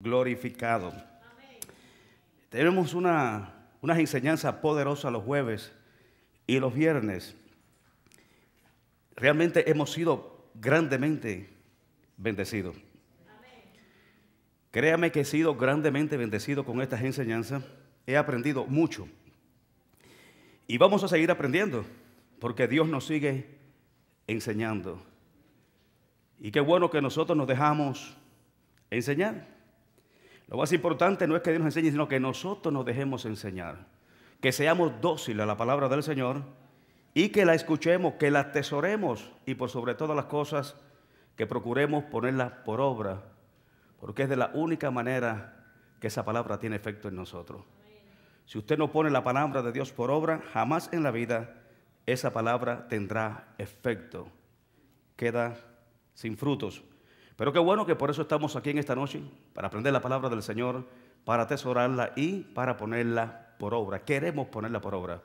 glorificado. Tenemos una, unas enseñanzas poderosas los jueves y los viernes. Realmente hemos sido grandemente bendecidos. Créame que he sido grandemente bendecido con estas enseñanzas. He aprendido mucho. Y vamos a seguir aprendiendo, porque Dios nos sigue enseñando. Y qué bueno que nosotros nos dejamos enseñar. Lo más importante no es que Dios nos enseñe, sino que nosotros nos dejemos enseñar. Que seamos dóciles a la palabra del Señor y que la escuchemos, que la atesoremos y por sobre todas las cosas que procuremos ponerla por obra, porque es de la única manera que esa palabra tiene efecto en nosotros. Si usted no pone la palabra de Dios por obra, jamás en la vida esa palabra tendrá efecto. Queda sin frutos. Pero qué bueno que por eso estamos aquí en esta noche, para aprender la palabra del Señor, para atesorarla y para ponerla por obra. Queremos ponerla por obra.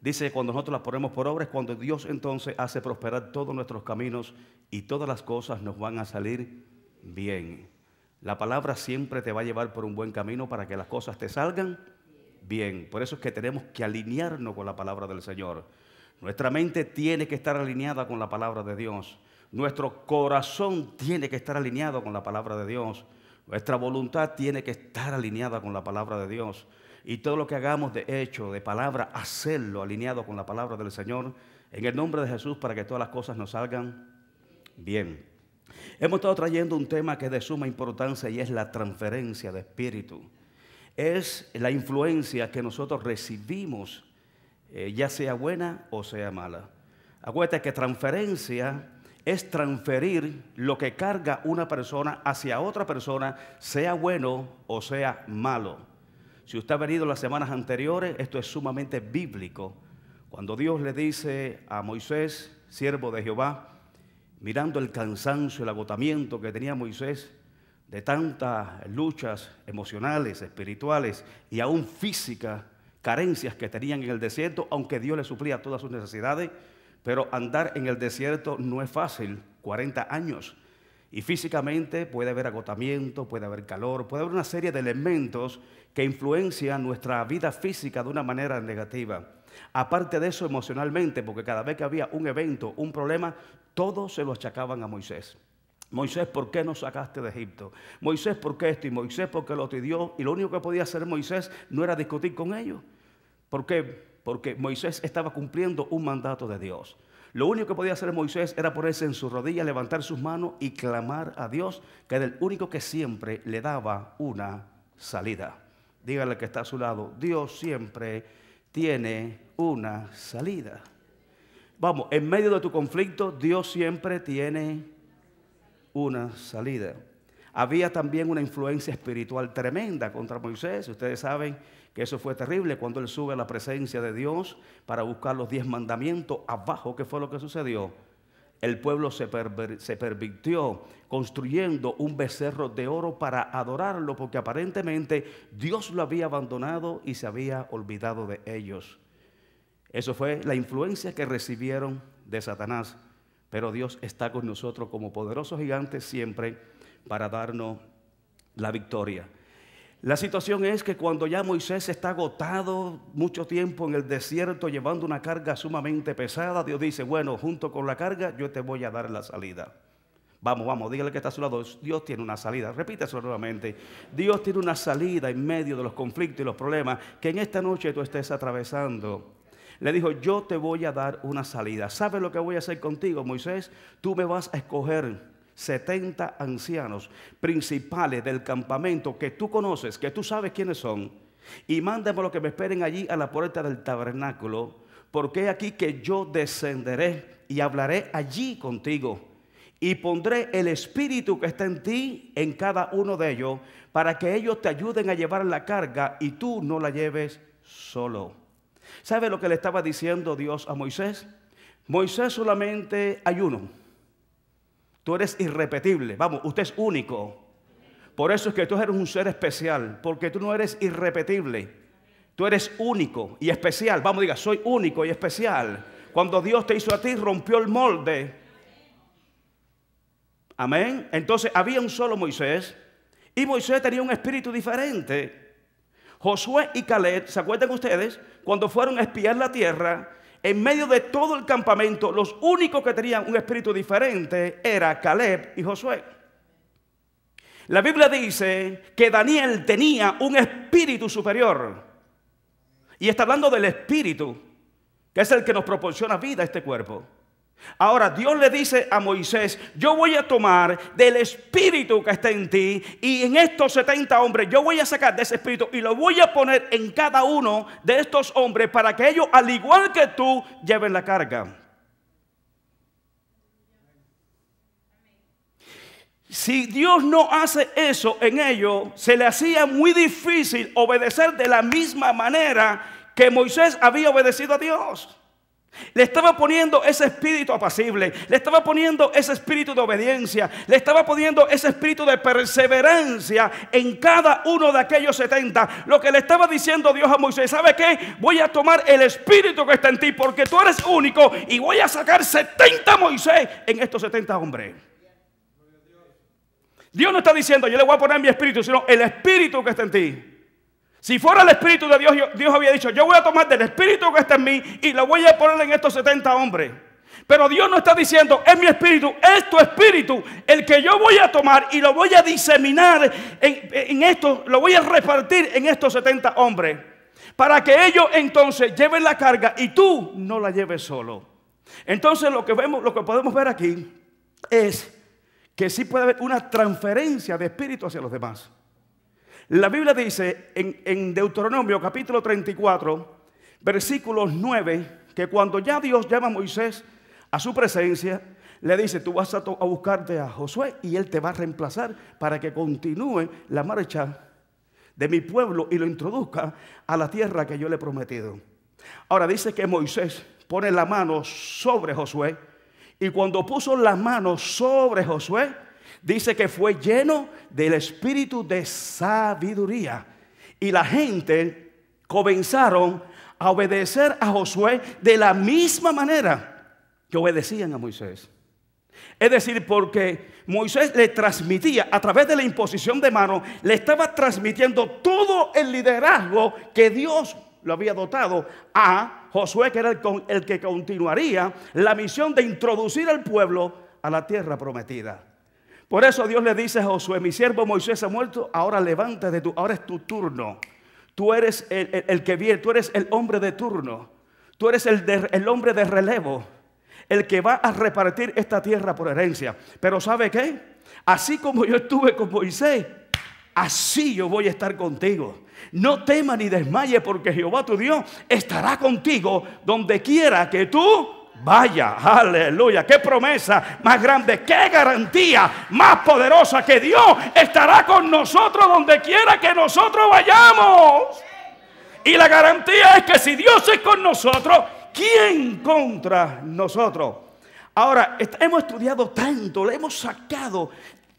Dice, cuando nosotros la ponemos por obra es cuando Dios entonces hace prosperar todos nuestros caminos y todas las cosas nos van a salir bien. La palabra siempre te va a llevar por un buen camino para que las cosas te salgan bien. Por eso es que tenemos que alinearnos con la palabra del Señor. Nuestra mente tiene que estar alineada con la palabra de Dios. Nuestro corazón tiene que estar alineado con la palabra de Dios. Nuestra voluntad tiene que estar alineada con la palabra de Dios. Y todo lo que hagamos de hecho, de palabra, hacerlo alineado con la palabra del Señor, en el nombre de Jesús, para que todas las cosas nos salgan bien. Hemos estado trayendo un tema que es de suma importancia y es la transferencia de espíritu. Es la influencia que nosotros recibimos, eh, ya sea buena o sea mala. Acuérdate que transferencia es transferir lo que carga una persona hacia otra persona, sea bueno o sea malo. Si usted ha venido las semanas anteriores, esto es sumamente bíblico. Cuando Dios le dice a Moisés, siervo de Jehová, mirando el cansancio, el agotamiento que tenía Moisés de tantas luchas emocionales, espirituales y aún físicas, carencias que tenían en el desierto, aunque Dios le suplía todas sus necesidades, pero andar en el desierto no es fácil, 40 años. Y físicamente puede haber agotamiento, puede haber calor, puede haber una serie de elementos que influencian nuestra vida física de una manera negativa. Aparte de eso, emocionalmente, porque cada vez que había un evento, un problema, todos se lo achacaban a Moisés. Moisés, ¿por qué nos sacaste de Egipto? Moisés, ¿por qué esto? Y Moisés, ¿por qué lo te dio? Y lo único que podía hacer Moisés no era discutir con ellos. Porque porque Moisés estaba cumpliendo un mandato de Dios. Lo único que podía hacer Moisés era ponerse en su rodilla, levantar sus manos y clamar a Dios, que era el único que siempre le daba una salida. Dígale que está a su lado, Dios siempre tiene una salida. Vamos, en medio de tu conflicto, Dios siempre tiene una salida. Había también una influencia espiritual tremenda contra Moisés, ustedes saben eso fue terrible cuando él sube a la presencia de Dios para buscar los diez mandamientos abajo, ¿qué fue lo que sucedió? El pueblo se, pervirtió construyendo un becerro de oro para adorarlo porque aparentemente Dios lo había abandonado y se había olvidado de ellos. Eso fue la influencia que recibieron de Satanás. Pero Dios está con nosotros como poderoso gigante siempre para darnos la victoria. La situación es que cuando ya Moisés está agotado mucho tiempo en el desierto llevando una carga sumamente pesada, Dios dice, bueno, junto con la carga yo te voy a dar la salida. Vamos, vamos, dígale que está a su lado, Dios tiene una salida. Repítaselo nuevamente. Dios tiene una salida en medio de los conflictos y los problemas que en esta noche tú estés atravesando. Le dijo, yo te voy a dar una salida. ¿Sabes lo que voy a hacer contigo, Moisés? Tú me vas a escoger 70 ancianos principales del campamento que tú conoces, que tú sabes quiénes son, y mándame lo que me esperen allí a la puerta del tabernáculo, porque aquí que yo descenderé y hablaré allí contigo. Y pondré el espíritu que está en ti en cada uno de ellos para que ellos te ayuden a llevar la carga y tú no la lleves solo. ¿Sabe lo que le estaba diciendo Dios a Moisés? Moisés solamente ayuno Tú eres irrepetible. Vamos, usted es único. Por eso es que tú eres un ser especial, porque tú no eres irrepetible. Tú eres único y especial. Vamos, diga, soy único y especial. Cuando Dios te hizo a ti, rompió el molde. Amén. Entonces había un solo Moisés y Moisés tenía un espíritu diferente. Josué y Caleb, ¿se acuerdan ustedes? Cuando fueron a espiar la tierra, en medio de todo el campamento, los únicos que tenían un espíritu diferente era Caleb y Josué. La Biblia dice que Daniel tenía un espíritu superior. Y está hablando del espíritu, que es el que nos proporciona vida a este cuerpo. Ahora Dios le dice a Moisés, yo voy a tomar del espíritu que está en ti y en estos 70 hombres, yo voy a sacar de ese espíritu y lo voy a poner en cada uno de estos hombres para que ellos, al igual que tú, lleven la carga. Si Dios no hace eso en ellos, se le hacía muy difícil obedecer de la misma manera que Moisés había obedecido a Dios. Le estaba poniendo ese espíritu apacible, le estaba poniendo ese espíritu de obediencia, le estaba poniendo ese espíritu de perseverancia en cada uno de aquellos 70. Lo que le estaba diciendo Dios a Moisés, ¿sabe qué? Voy a tomar el espíritu que está en ti porque tú eres único y voy a sacar 70 Moisés en estos 70 hombres. Dios no está diciendo, yo le voy a poner mi espíritu, sino el espíritu que está en ti. Si fuera el Espíritu de Dios, Dios había dicho, yo voy a tomar del Espíritu que está en mí y lo voy a poner en estos 70 hombres. Pero Dios no está diciendo, es mi espíritu, es tu espíritu, el que yo voy a tomar y lo voy a diseminar en, esto, lo voy a repartir en estos 70 hombres. Para que ellos entonces lleven la carga y tú no la lleves solo. Entonces lo que vemos, lo que podemos ver aquí es que sí puede haber una transferencia de espíritu hacia los demás. La Biblia dice en, Deuteronomio capítulo 34, versículos 9, que cuando ya Dios llama a Moisés a su presencia, le dice, tú vas a, a buscarte a Josué y él te va a reemplazar para que continúe la marcha de mi pueblo y lo introduzca a la tierra que yo le he prometido. Ahora dice que Moisés pone la mano sobre Josué y cuando puso la mano sobre Josué, Dice que fue lleno del espíritu de sabiduría. Y la gente comenzaron a obedecer a Josué de la misma manera que obedecían a Moisés. Es decir, porque Moisés le transmitía a través de la imposición de manos, le estaba transmitiendo todo el liderazgo que Dios lo había dotado a Josué, que era el, el que continuaría la misión de introducir al pueblo a la tierra prometida. Por eso Dios le dice a Josué, mi siervo Moisés ha muerto, ahora levántate tu, ahora es tu turno. Tú eres el, que viene, tú eres el hombre de turno, tú eres el, el hombre de relevo, el que va a repartir esta tierra por herencia. Pero ¿sabe qué? Así como yo estuve con Moisés, así yo voy a estar contigo. No temas ni desmayes porque Jehová tu Dios estará contigo donde quiera que tú Vaya, aleluya. Qué promesa más grande, qué garantía más poderosa que Dios estará con nosotros donde quiera que nosotros vayamos. Y la garantía es que si Dios es con nosotros, ¿quién contra nosotros? Ahora, hemos estudiado tanto, le hemos sacado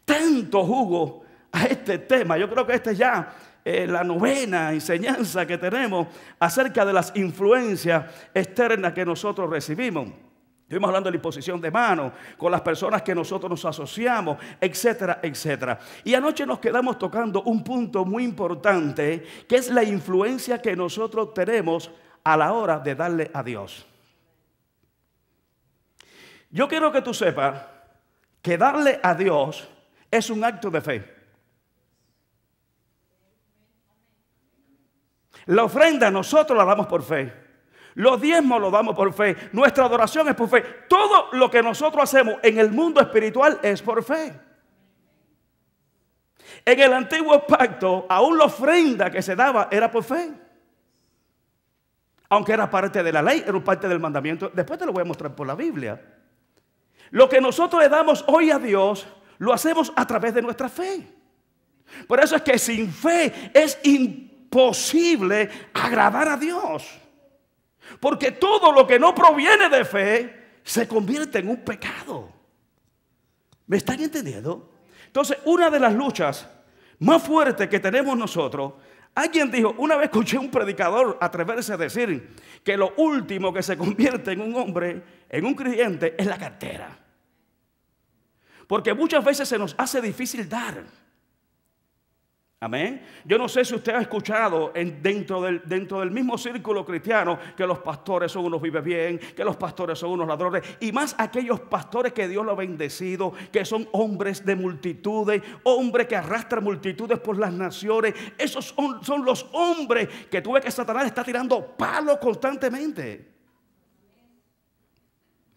tanto jugo a este tema. Yo creo que este ya eh, la novena enseñanza que tenemos acerca de las influencias externas que nosotros recibimos. Estuvimos hablando de la imposición de manos, con las personas que nosotros nos asociamos, etcétera, etcétera. Y anoche nos quedamos tocando un punto muy importante, que es la influencia que nosotros tenemos a la hora de darle a Dios. Yo quiero que tú sepas que darle a Dios es un acto de fe. La ofrenda nosotros la damos por fe. Los diezmos lo damos por fe. Nuestra adoración es por fe. Todo lo que nosotros hacemos en el mundo espiritual es por fe. En el antiguo pacto, aún la ofrenda que se daba era por fe. Aunque era parte de la ley, era parte del mandamiento. Después te lo voy a mostrar por la Biblia. Lo que nosotros le damos hoy a Dios, lo hacemos a través de nuestra fe. Por eso es que sin fe es imposible posible agradar a Dios. Porque todo lo que no proviene de fe se convierte en un pecado. ¿Me están entendiendo? Entonces, una de las luchas más fuertes que tenemos nosotros, alguien dijo, una vez escuché un predicador atreverse a decir que lo último que se convierte en un hombre, en un creyente, es la cartera. Porque muchas veces se nos hace difícil dar. Amén. Yo no sé si usted ha escuchado dentro, del, dentro del mismo círculo cristiano que los pastores son unos vive bien, que los pastores son unos ladrones, y más aquellos pastores que Dios lo ha bendecido, que son hombres de multitudes, hombres que arrastran multitudes por las naciones. Esos son, los hombres que ves que Satanás está tirando palos constantemente.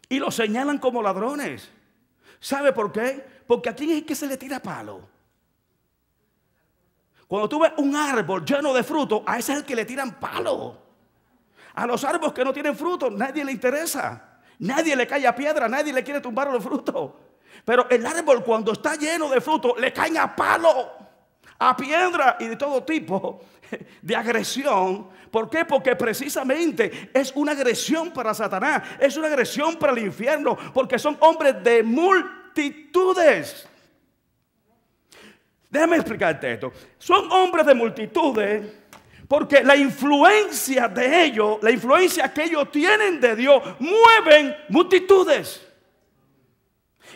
Y los señalan como ladrones. ¿Sabe por qué? Porque a quién es que se le tira palo. Cuando tú ves un árbol lleno de fruto, a ese es el que le tiran palo. A los árboles que no tienen fruto, nadie le interesa. Nadie le cae a piedra, nadie le quiere tumbar los frutos. Pero el árbol cuando está lleno de fruto, le caen a palo, a piedra y de todo tipo de agresión. ¿Por qué? Porque precisamente es una agresión para Satanás, es una agresión para el infierno, porque son hombres de multitudes. Déjame explicarte esto. Son hombres de multitudes porque la influencia de ellos, la influencia que ellos tienen de Dios, mueven multitudes.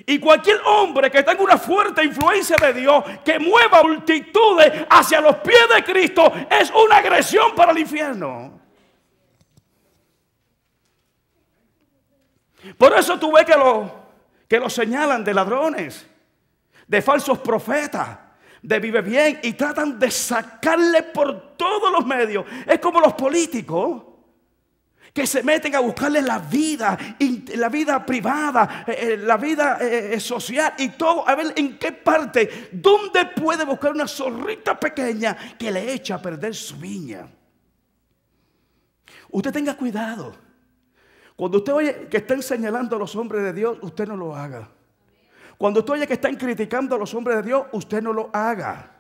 Y cualquier hombre que tenga una fuerte influencia de Dios, que mueva multitudes hacia los pies de Cristo, es una agresión para el infierno. Por eso tú ves que lo, que señalan de ladrones, de falsos profetas, de Vive Bien y tratan de sacarle por todos los medios. Es como los políticos que se meten a buscarle la vida, la vida privada, eh, eh, la vida eh, social y todo, a ver en qué parte, dónde puede buscar una zorrita pequeña que le echa a perder su viña. Usted tenga cuidado. Cuando usted oye que están señalando a los hombres de Dios, usted no lo haga. Cuando usted oye que están criticando a los hombres de Dios, usted no lo haga.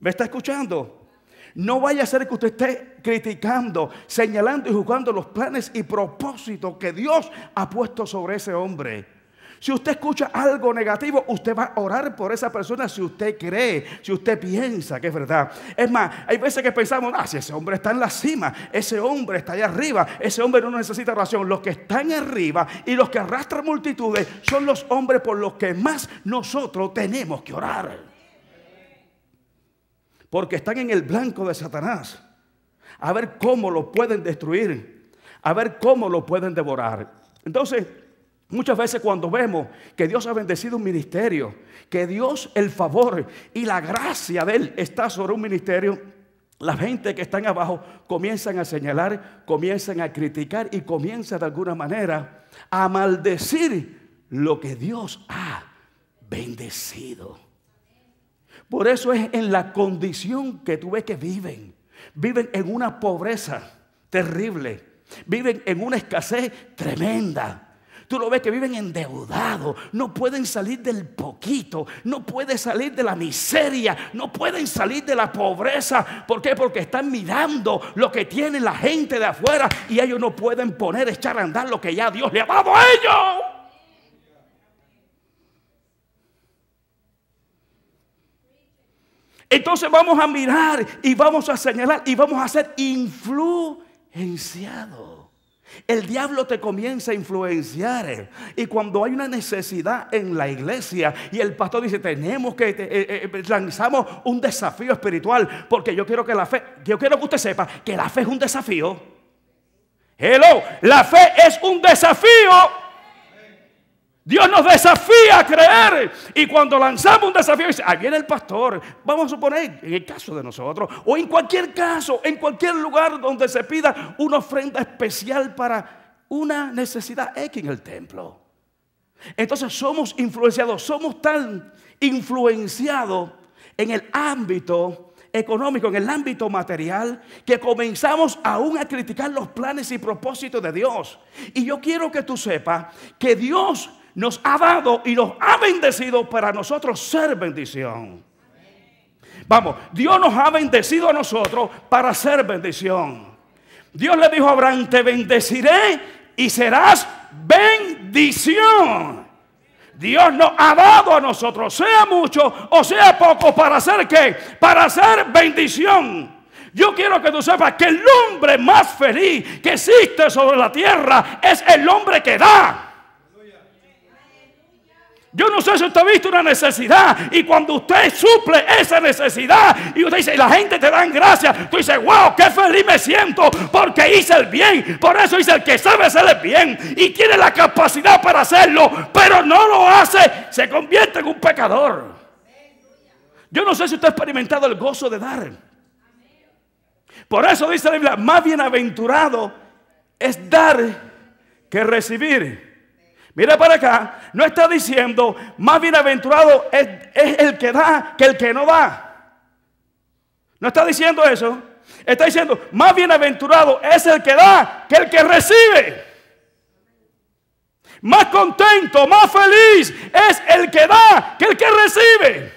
¿Me está escuchando? No vaya a ser que usted esté criticando, señalando y juzgando los planes y propósitos que Dios ha puesto sobre ese hombre. Si usted escucha algo negativo, usted va a orar por esa persona si usted cree, si usted piensa que es verdad. Es más, hay veces que pensamos, ah, si ese hombre está en la cima, ese hombre está allá arriba, ese hombre no necesita oración. Los que están arriba y los que arrastran multitudes son los hombres por los que más nosotros tenemos que orar. Porque están en el blanco de Satanás. A ver cómo lo pueden destruir. A ver cómo lo pueden devorar. Entonces, Muchas veces cuando vemos que Dios ha bendecido un ministerio, que Dios el favor y la gracia de Él está sobre un ministerio, la gente que están abajo comienzan a señalar, comienzan a criticar y comienzan de alguna manera a maldecir lo que Dios ha bendecido. Por eso es en la condición que tú ves que viven. Viven en una pobreza terrible. Viven en una escasez tremenda Tú lo ves que viven endeudados, no pueden salir del poquito, no pueden salir de la miseria, no pueden salir de la pobreza. ¿Por qué? Porque están mirando lo que tiene la gente de afuera y ellos no pueden poner, echar a andar lo que ya Dios le ha dado a ellos. Entonces vamos a mirar y vamos a señalar y vamos a ser influenciados. El diablo te comienza a influenciar. Y cuando hay una necesidad en la iglesia y el pastor dice, tenemos que, eh, eh, eh, lanzamos un desafío espiritual, porque yo quiero que la fe, yo quiero que usted sepa que la fe es un desafío. Hello, la fe es un desafío. Dios nos desafía a creer. Y cuando lanzamos un desafío, dice, ahí viene el pastor. Vamos a suponer, en el caso de nosotros, o en cualquier caso, en cualquier lugar donde se pida una ofrenda especial para una necesidad X en el templo. Entonces somos influenciados, somos tan influenciados en el ámbito económico, en el ámbito material, que comenzamos aún a criticar los planes y propósitos de Dios. Y yo quiero que tú sepas que Dios nos ha dado y nos ha bendecido para nosotros ser bendición. Vamos, Dios nos ha bendecido a nosotros para ser bendición. Dios le dijo a Abraham, te bendeciré y serás bendición. Dios nos ha dado a nosotros, sea mucho o sea poco, para hacer qué? Para hacer bendición. Yo quiero que tú sepas que el hombre más feliz que existe sobre la tierra es el hombre que da. Yo no sé si usted ha visto una necesidad y cuando usted suple esa necesidad y usted dice, la gente te dan gracias, tú dices, wow, qué feliz me siento porque hice el bien. Por eso dice, el que sabe hacer el bien y tiene la capacidad para hacerlo, pero no lo hace, se convierte en un pecador. Yo no sé si usted ha experimentado el gozo de dar. Por eso dice la Biblia, más bienaventurado es dar que recibir. Mira para acá, no está diciendo más bienaventurado es, el que da que el que no da. No está diciendo eso. Está diciendo más bienaventurado es el que da que el que recibe. Más contento, más feliz es el que da que el que recibe.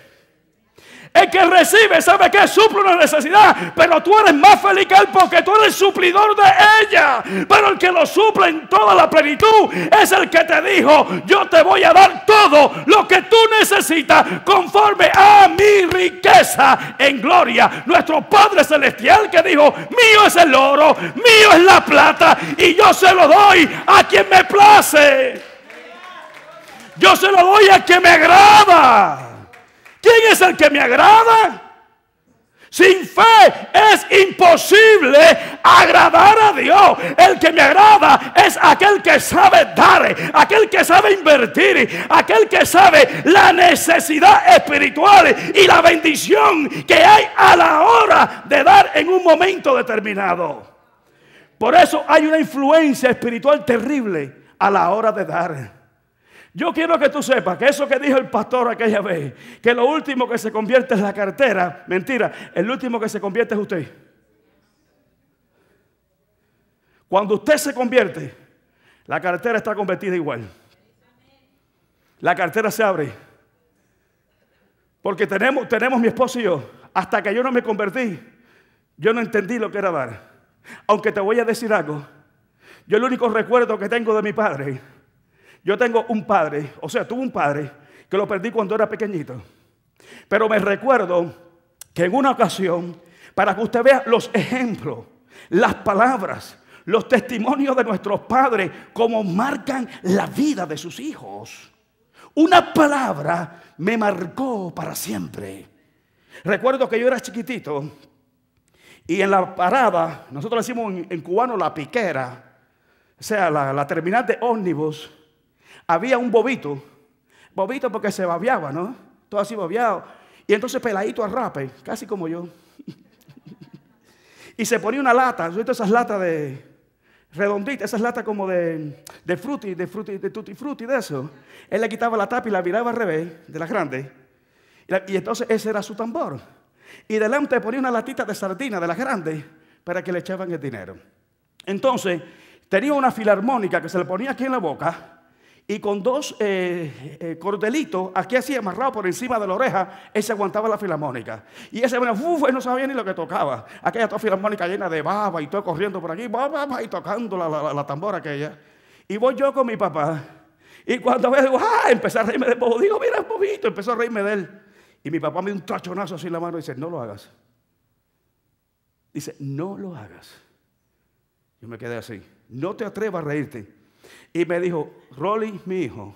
El que recibe sabe que suple una necesidad, pero tú eres más feliz que él porque tú eres suplidor de ella. Pero el que lo suple en toda la plenitud es el que te dijo, yo te voy a dar todo lo que tú necesitas conforme a mi riqueza en gloria. Nuestro Padre Celestial que dijo, mío es el oro, mío es la plata y yo se lo doy a quien me place. Yo se lo doy a quien me agrada. ¿Quién es el que me agrada? Sin fe es imposible agradar a Dios. El que me agrada es aquel que sabe dar, aquel que sabe invertir, aquel que sabe la necesidad espiritual y la bendición que hay a la hora de dar en un momento determinado. Por eso hay una influencia espiritual terrible a la hora de dar. Yo quiero que tú sepas que eso que dijo el pastor aquella vez, que lo último que se convierte es la cartera, mentira, el último que se convierte es usted. Cuando usted se convierte, la cartera está convertida igual. La cartera se abre. Porque tenemos, tenemos mi esposo y yo. Hasta que yo no me convertí, yo no entendí lo que era dar. Aunque te voy a decir algo. Yo el único recuerdo que tengo de mi padre yo tengo un padre, o sea, tuve un padre que lo perdí cuando era pequeñito. Pero me recuerdo que en una ocasión, para que usted vea los ejemplos, las palabras, los testimonios de nuestros padres, como marcan la vida de sus hijos. Una palabra me marcó para siempre. Recuerdo que yo era chiquitito y en la parada, nosotros decimos en, cubano la piquera, o sea, la terminal de ómnibus, había un bobito, bobito porque se babiaba, ¿no? Todo así babiado. Y entonces peladito a rape, casi como yo. y se ponía una lata, ¿sí? esas latas de redonditas, esas latas como de, de de frutti, de tutti frutti, de eso. Él le quitaba la tapa y la viraba al revés, de las grandes. Y, entonces ese era su tambor. Y delante ponía una latita de sardina, de las grandes, para que le echaban el dinero. Entonces, tenía una filarmónica que se le ponía aquí en la boca y con dos eh, eh, cordelitos aquí así amarrado por encima de la oreja, él se aguantaba la filarmónica. Y ese, bueno, uf, él no sabía ni lo que tocaba. Aquella toda filarmónica llena de baba y todo corriendo por aquí, baba, y tocando la, la, tambora aquella. Y voy yo con mi papá. Y cuando veo, ah, empecé a reírme de él. Digo, mira, poquito, empezó a reírme de él. Y mi papá me dio un trachonazo así en la mano y dice, no lo hagas. Dice, no lo hagas. Yo me quedé así. No te atrevas a reírte y me dijo, Rolly, mi hijo,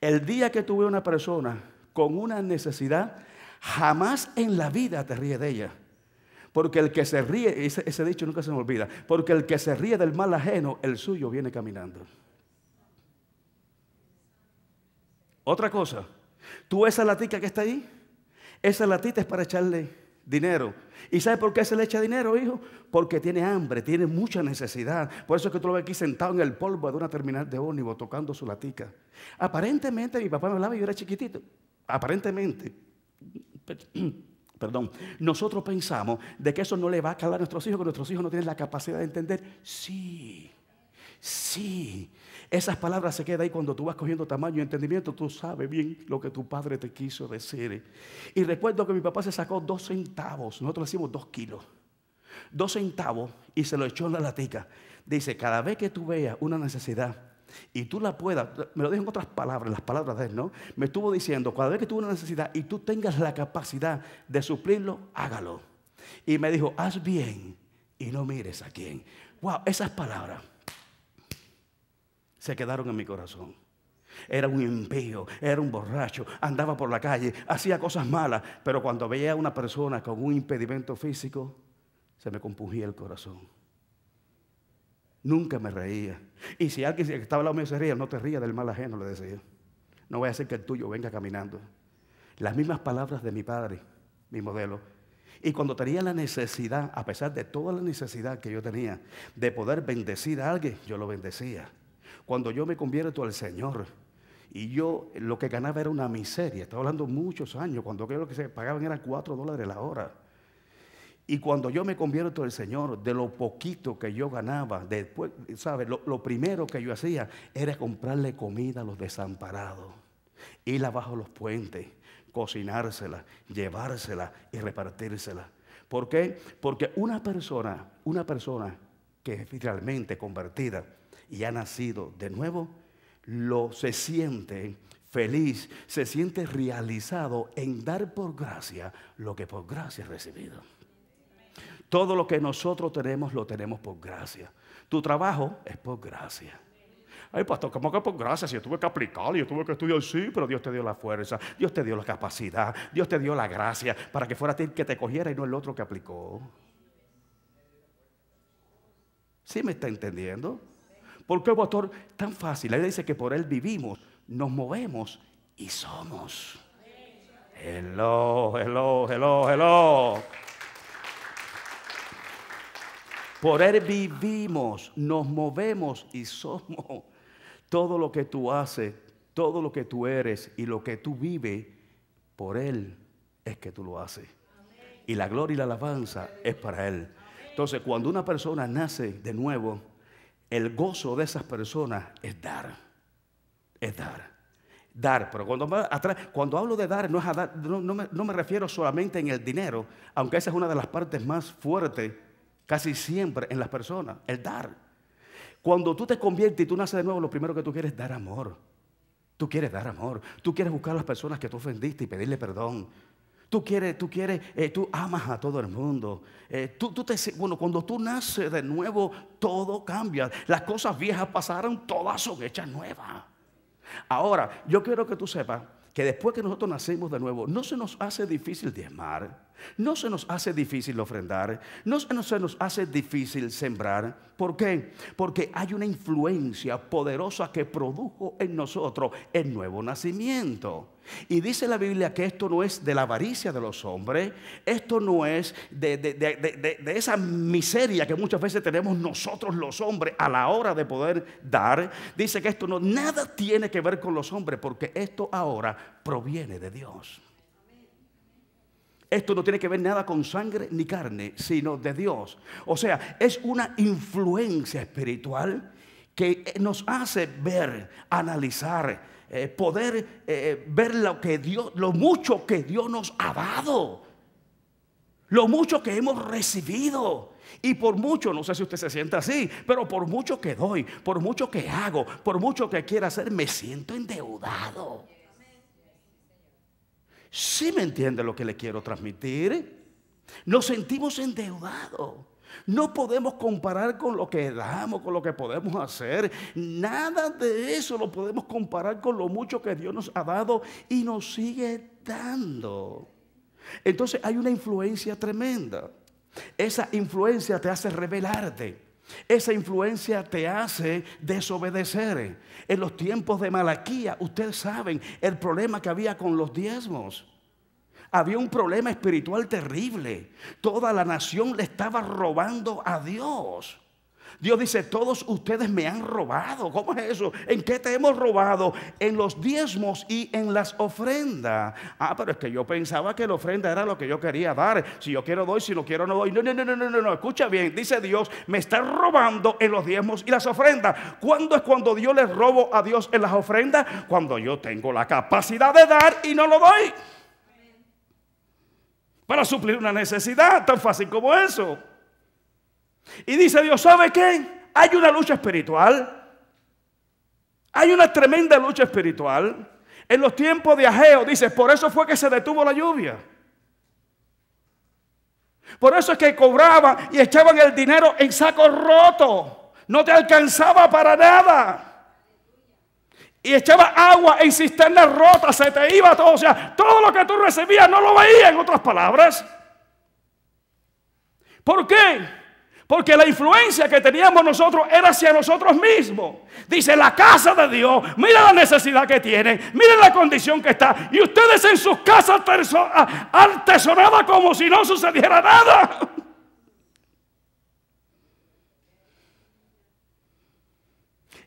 el día que tuve una persona con una necesidad, jamás en la vida te ríes de ella. Porque el que se ríe, ese, ese dicho nunca se me olvida, porque el que se ríe del mal ajeno, el suyo viene caminando. Otra cosa, tú esa latica que está ahí, esa latita es para echarle dinero, ¿Y sabe por qué se le echa dinero, hijo? Porque tiene hambre, tiene mucha necesidad. Por eso es que tú lo ves aquí sentado en el polvo de una terminal de ómnibus tocando su latica. Aparentemente mi papá me hablaba y yo era chiquitito. Aparentemente. Perdón, nosotros pensamos de que eso no le va a calar a nuestros hijos, que nuestros hijos no tienen la capacidad de entender. Sí, sí, esas palabras se quedan ahí cuando tú vas cogiendo tamaño y entendimiento, tú sabes bien lo que tu padre te quiso decir. Y recuerdo que mi papá se sacó dos centavos, nosotros decimos dos kilos, dos centavos y se lo echó en la latica. Dice, cada vez que tú veas una necesidad y tú la puedas, me lo dijo en otras palabras, las palabras de él, ¿no? Me estuvo diciendo, cada vez que tú una necesidad y tú tengas la capacidad de suplirlo, hágalo. Y me dijo, haz bien y no mires a quién. Wow, esas palabras se quedaron en mi corazón. Era un impío, era un borracho, andaba por la calle, hacía cosas malas, pero cuando veía a una persona con un impedimento físico, se me compungía el corazón. Nunca me reía. Y si alguien estaba al lado mío se reía, no te rías del mal ajeno, le decía. No voy a hacer que el tuyo venga caminando. Las mismas palabras de mi padre, mi modelo. Y cuando tenía la necesidad, a pesar de toda la necesidad que yo tenía de poder bendecir a alguien, yo lo bendecía cuando yo me convierto al Señor. Y yo lo que ganaba era una miseria. Estaba hablando muchos años, cuando lo que se pagaban eran cuatro dólares la hora. Y cuando yo me convierto al Señor, de lo poquito que yo ganaba, después, ¿sabes? Lo, primero que yo hacía era comprarle comida a los desamparados, ir abajo los puentes, cocinársela, llevársela y repartírsela. ¿Por qué? Porque una persona, una persona que es realmente convertida, y ha nacido de nuevo, lo se siente feliz, se siente realizado en dar por gracia lo que por gracia ha recibido. Todo lo que nosotros tenemos lo tenemos por gracia. Tu trabajo es por gracia. Ay, pastor, ¿cómo que por gracia? Si yo tuve que aplicar, yo tuve que estudiar, sí, pero Dios te dio la fuerza, Dios te dio la capacidad, Dios te dio la gracia para que fuera a ti el que te cogiera y no el otro que aplicó. ¿Sí me está entendiendo? ¿Por qué, pastor? Tan fácil. Él dice que por Él vivimos, nos movemos y somos. Hello, hello, hello, hello. Por Él vivimos, nos movemos y somos. Todo lo que tú haces, todo lo que tú eres y lo que tú vives, por Él es que tú lo haces. Y la gloria y la alabanza es para Él. Entonces, cuando una persona nace de nuevo, el gozo de esas personas es dar, es dar dar. Pero cuando, cuando, hablo de dar, no, me, no, me, refiero solamente en el dinero, aunque esa es una de las partes más fuertes casi siempre en las personas, el dar. Cuando tú te conviertes y tú naces de nuevo, lo primero que tú quieres es dar amor. Tú quieres dar amor. Tú quieres buscar a las personas que tú ofendiste y pedirle perdón. Tú quieres, tú quieres, eh, tú amas a todo el mundo. Eh, te, bueno, cuando tú naces de nuevo, todo cambia. Las cosas viejas pasaron, todas son hechas nuevas. Ahora, yo quiero que tú sepas que después que nosotros nacemos de nuevo, no se nos hace difícil diezmar. No se nos hace difícil ofrendar, no se nos hace difícil sembrar. ¿Por qué? Porque hay una influencia poderosa que produjo en nosotros el nuevo nacimiento. Y dice la Biblia que esto no es de la avaricia de los hombres, esto no es de, de, esa miseria que muchas veces tenemos nosotros los hombres a la hora de poder dar. Dice que esto no, nada tiene que ver con los hombres porque esto ahora proviene de Dios. Esto no tiene que ver nada con sangre ni carne, sino de Dios. O sea, es una influencia espiritual que eh, nos hace ver, analizar, eh, poder eh, ver lo que Dios, lo mucho que Dios nos ha dado, lo mucho que hemos recibido. Y por mucho, no sé si usted se siente así, pero por mucho que doy, por mucho que hago, por mucho que quiera hacer, me siento endeudado. Si me entiende lo que le quiero transmitir. Nos sentimos endeudados. No podemos comparar con lo que damos, con lo que podemos hacer. Nada de eso lo podemos comparar con lo mucho que Dios nos ha dado y nos sigue dando. Entonces hay una influencia tremenda. Esa influencia te hace revelarte. Esa influencia te hace desobedecer. En los tiempos de Malaquía, ustedes saben el problema que había con los diezmos. Había un problema espiritual terrible. Toda la nación le estaba robando a Dios. Dios dice, todos ustedes me han robado. ¿Cómo es eso? ¿En qué te hemos robado? En los diezmos y en las ofrendas. Ah, pero es que yo pensaba que la ofrenda era lo que yo quería dar. Si yo quiero doy, si no quiero no doy. No, no, no, no, no, no. Escucha bien, dice Dios, me está robando en los diezmos y las ofrendas. ¿Cuándo es cuando Dios le robo a Dios en las ofrendas? Cuando yo tengo la capacidad de dar y no lo doy. Para suplir una necesidad, tan fácil como eso. Y dice Dios, ¿sabe qué? Hay una lucha espiritual. Hay una tremenda lucha espiritual. En los tiempos de Ajeo, dice, por eso fue que se detuvo la lluvia. Por eso es que cobraban y echaban el dinero en saco roto. No te alcanzaba para nada. Y echaba agua en cisternas rotas, se te iba todo. O sea, todo lo que tú recibías no lo veías, en otras palabras. ¿Por qué? Porque la influencia que teníamos nosotros era hacia nosotros mismos. Dice, la casa de Dios, mira la necesidad que tiene, mira la condición que está. Y ustedes en sus casas artesonadas como si no sucediera nada.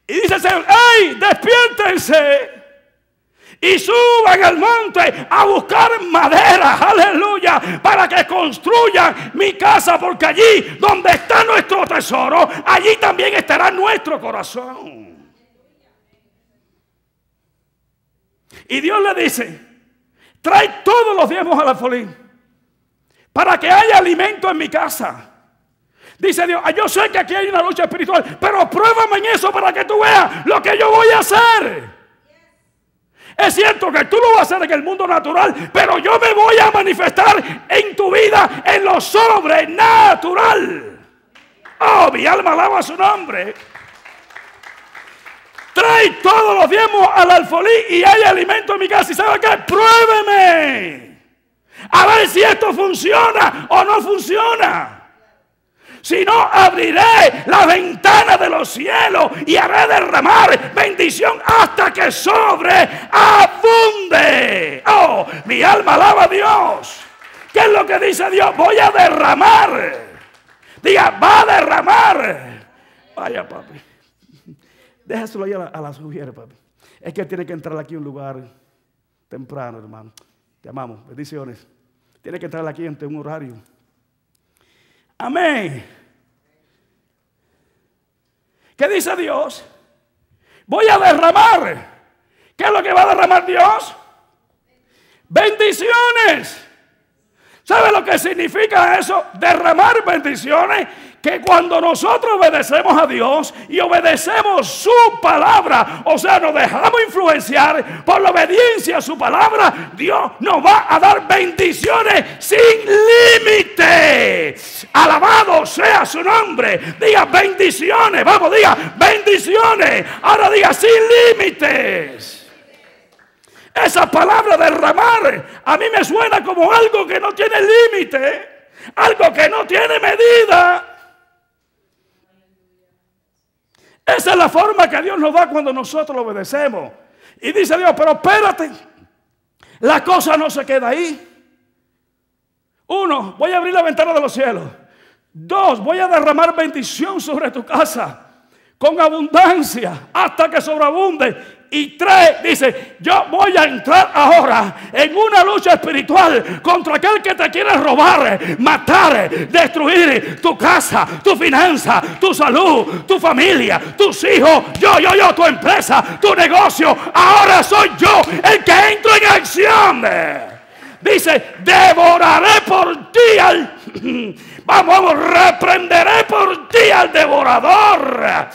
Y dice el Señor, ¡ay, despiértense! y suban al monte a buscar madera, aleluya, para que construyan mi casa, porque allí donde está nuestro tesoro, allí también estará nuestro corazón. Y Dios le dice, trae todos los diezmos a la folín, para que haya alimento en mi casa. Dice Dios, ah, yo sé que aquí hay una lucha espiritual, pero pruébame en eso para que tú veas lo que yo voy a hacer. Es cierto que tú lo vas a hacer en el mundo natural, pero yo me voy a manifestar en tu vida en lo sobrenatural. Oh, mi alma alaba su nombre. Trae todos los diezmos al alfolí y hay alimento en mi casa. ¿Y sabe qué? Pruébeme. A ver si esto funciona o no funciona. Si no, abriré la ventana de los cielos y haré derramar bendición hasta que sobre, abunde. Oh, mi alma alaba a Dios. ¿Qué es lo que dice Dios? Voy a derramar. Diga, va a derramar. Vaya, papi. Déjaselo ahí a la, a papi. Es que tiene que entrar aquí un lugar temprano, hermano. Te amamos. Bendiciones. Tiene que entrar aquí ante un horario. Amén. ¿Qué dice Dios? Voy a derramar. ¿Qué es lo que va a derramar Dios? Bendiciones. ¿Sabe lo que significa eso? Derramar bendiciones que cuando nosotros obedecemos a Dios y obedecemos su palabra, o sea, nos dejamos influenciar por la obediencia a su palabra, Dios nos va a dar bendiciones sin límite. Alabado sea su nombre. Diga bendiciones, vamos, diga bendiciones. Ahora diga sin límites. Esa palabra derramar a mí me suena como algo que no tiene límite, algo que no tiene medida. Esa es la forma que Dios nos da cuando nosotros lo obedecemos. Y dice Dios, pero espérate, la cosa no se queda ahí. Uno, voy a abrir la ventana de los cielos. Dos, voy a derramar bendición sobre tu casa con abundancia hasta que sobreabunde y tres, dice, yo voy a entrar ahora en una lucha espiritual contra aquel que te quiere robar, matar, destruir tu casa, tu finanza, tu salud, tu familia, tus hijos, yo, yo, yo, tu empresa, tu negocio. Ahora soy yo el que entro en acción. Dice, devoraré por ti al... Vamos, reprenderé por ti al devorador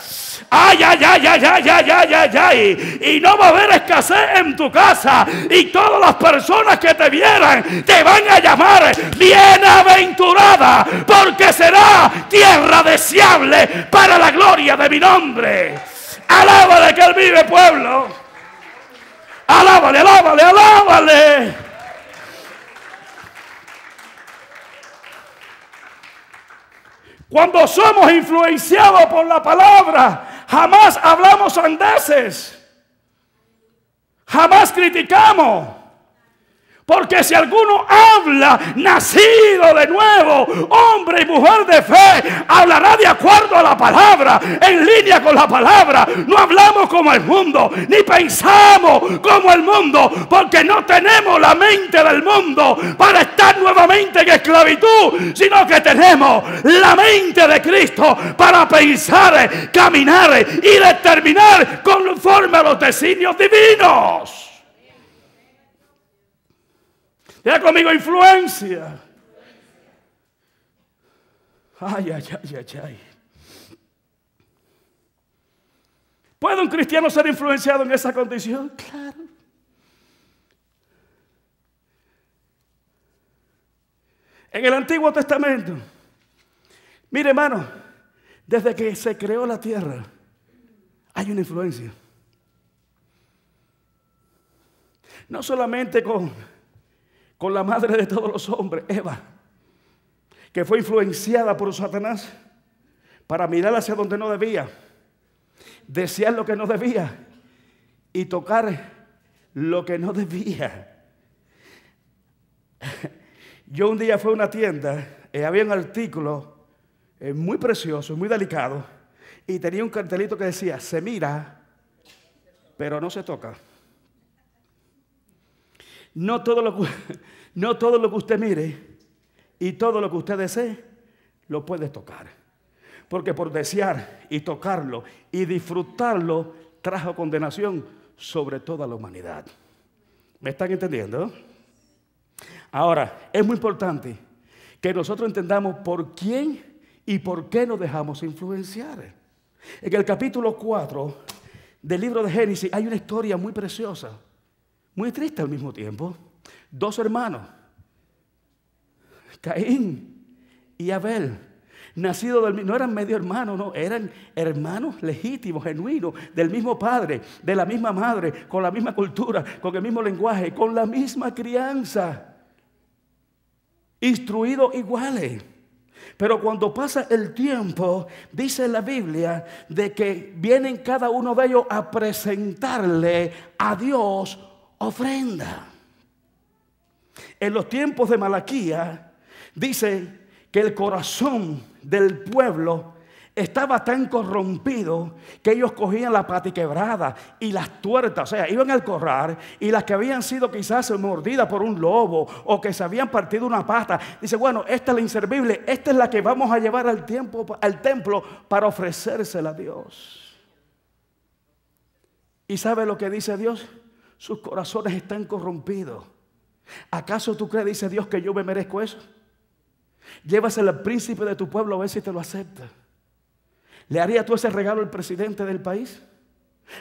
Ay, ay, ay, ay, ay, ay, ay, ay, ay. Y no va a haber escasez en tu casa. Y todas las personas que te vieran te van a llamar bienaventurada. Porque será tierra deseable para la gloria de mi nombre. Alábale que Él vive, pueblo. Alábale, alábale, alábale. Cuando somos influenciados por la palabra, jamás hablamos andeses, Jamás criticamos. Porque si alguno habla, nacido de nuevo, hombre y mujer de fe, hablará de acuerdo a la palabra, en línea con la palabra. No hablamos como el mundo, ni pensamos como el mundo, porque no tenemos la mente del mundo para estar nuevamente en esclavitud, sino que tenemos la mente de Cristo para pensar, caminar y determinar conforme a los designios divinos. ¡Vea conmigo, influencia. Ay, ay, ay, ay, ay. ¿Puede un cristiano ser influenciado en esa condición? Claro. En el Antiguo Testamento, mire hermano, desde que se creó la tierra, hay una influencia. No solamente con con la madre de todos los hombres, Eva, que fue influenciada por Satanás para mirar hacia donde no debía, desear lo que no debía y tocar lo que no debía. Yo un día fui a una tienda, y eh, había un artículo eh, muy precioso, muy delicado, y tenía un cartelito que decía, se mira, pero no se toca. No todo lo que, usted mire y todo lo que usted desee, lo puede tocar. Porque por desear y tocarlo y disfrutarlo, trajo condenación sobre toda la humanidad. ¿Me están entendiendo? Ahora, es muy importante que nosotros entendamos por quién y por qué nos dejamos influenciar. En el capítulo 4 del libro de Génesis hay una historia muy preciosa muy triste al mismo tiempo. Dos hermanos, Caín y Abel, nacidos del mismo, no eran medio hermanos, no, eran hermanos legítimos, genuinos, del mismo padre, de la misma madre, con la misma cultura, con el mismo lenguaje, con la misma crianza, instruidos iguales. Pero cuando pasa el tiempo, dice la Biblia, de que vienen cada uno de ellos a presentarle a Dios ofrenda. En los tiempos de Malaquía dice que el corazón del pueblo estaba tan corrompido que ellos cogían la pata quebrada y las tuertas, o sea, iban al corral y las que habían sido quizás mordidas por un lobo o que se habían partido una pata, dice, bueno, esta es la inservible, esta es la que vamos a llevar al, al templo para ofrecérsela a Dios. ¿Y sabe lo que dice Dios? sus corazones están corrompidos. ¿Acaso tú crees, dice Dios, que yo me merezco eso? Llévaselo al príncipe de tu pueblo a ver si te lo acepta. ¿Le harías tú ese regalo al presidente del país?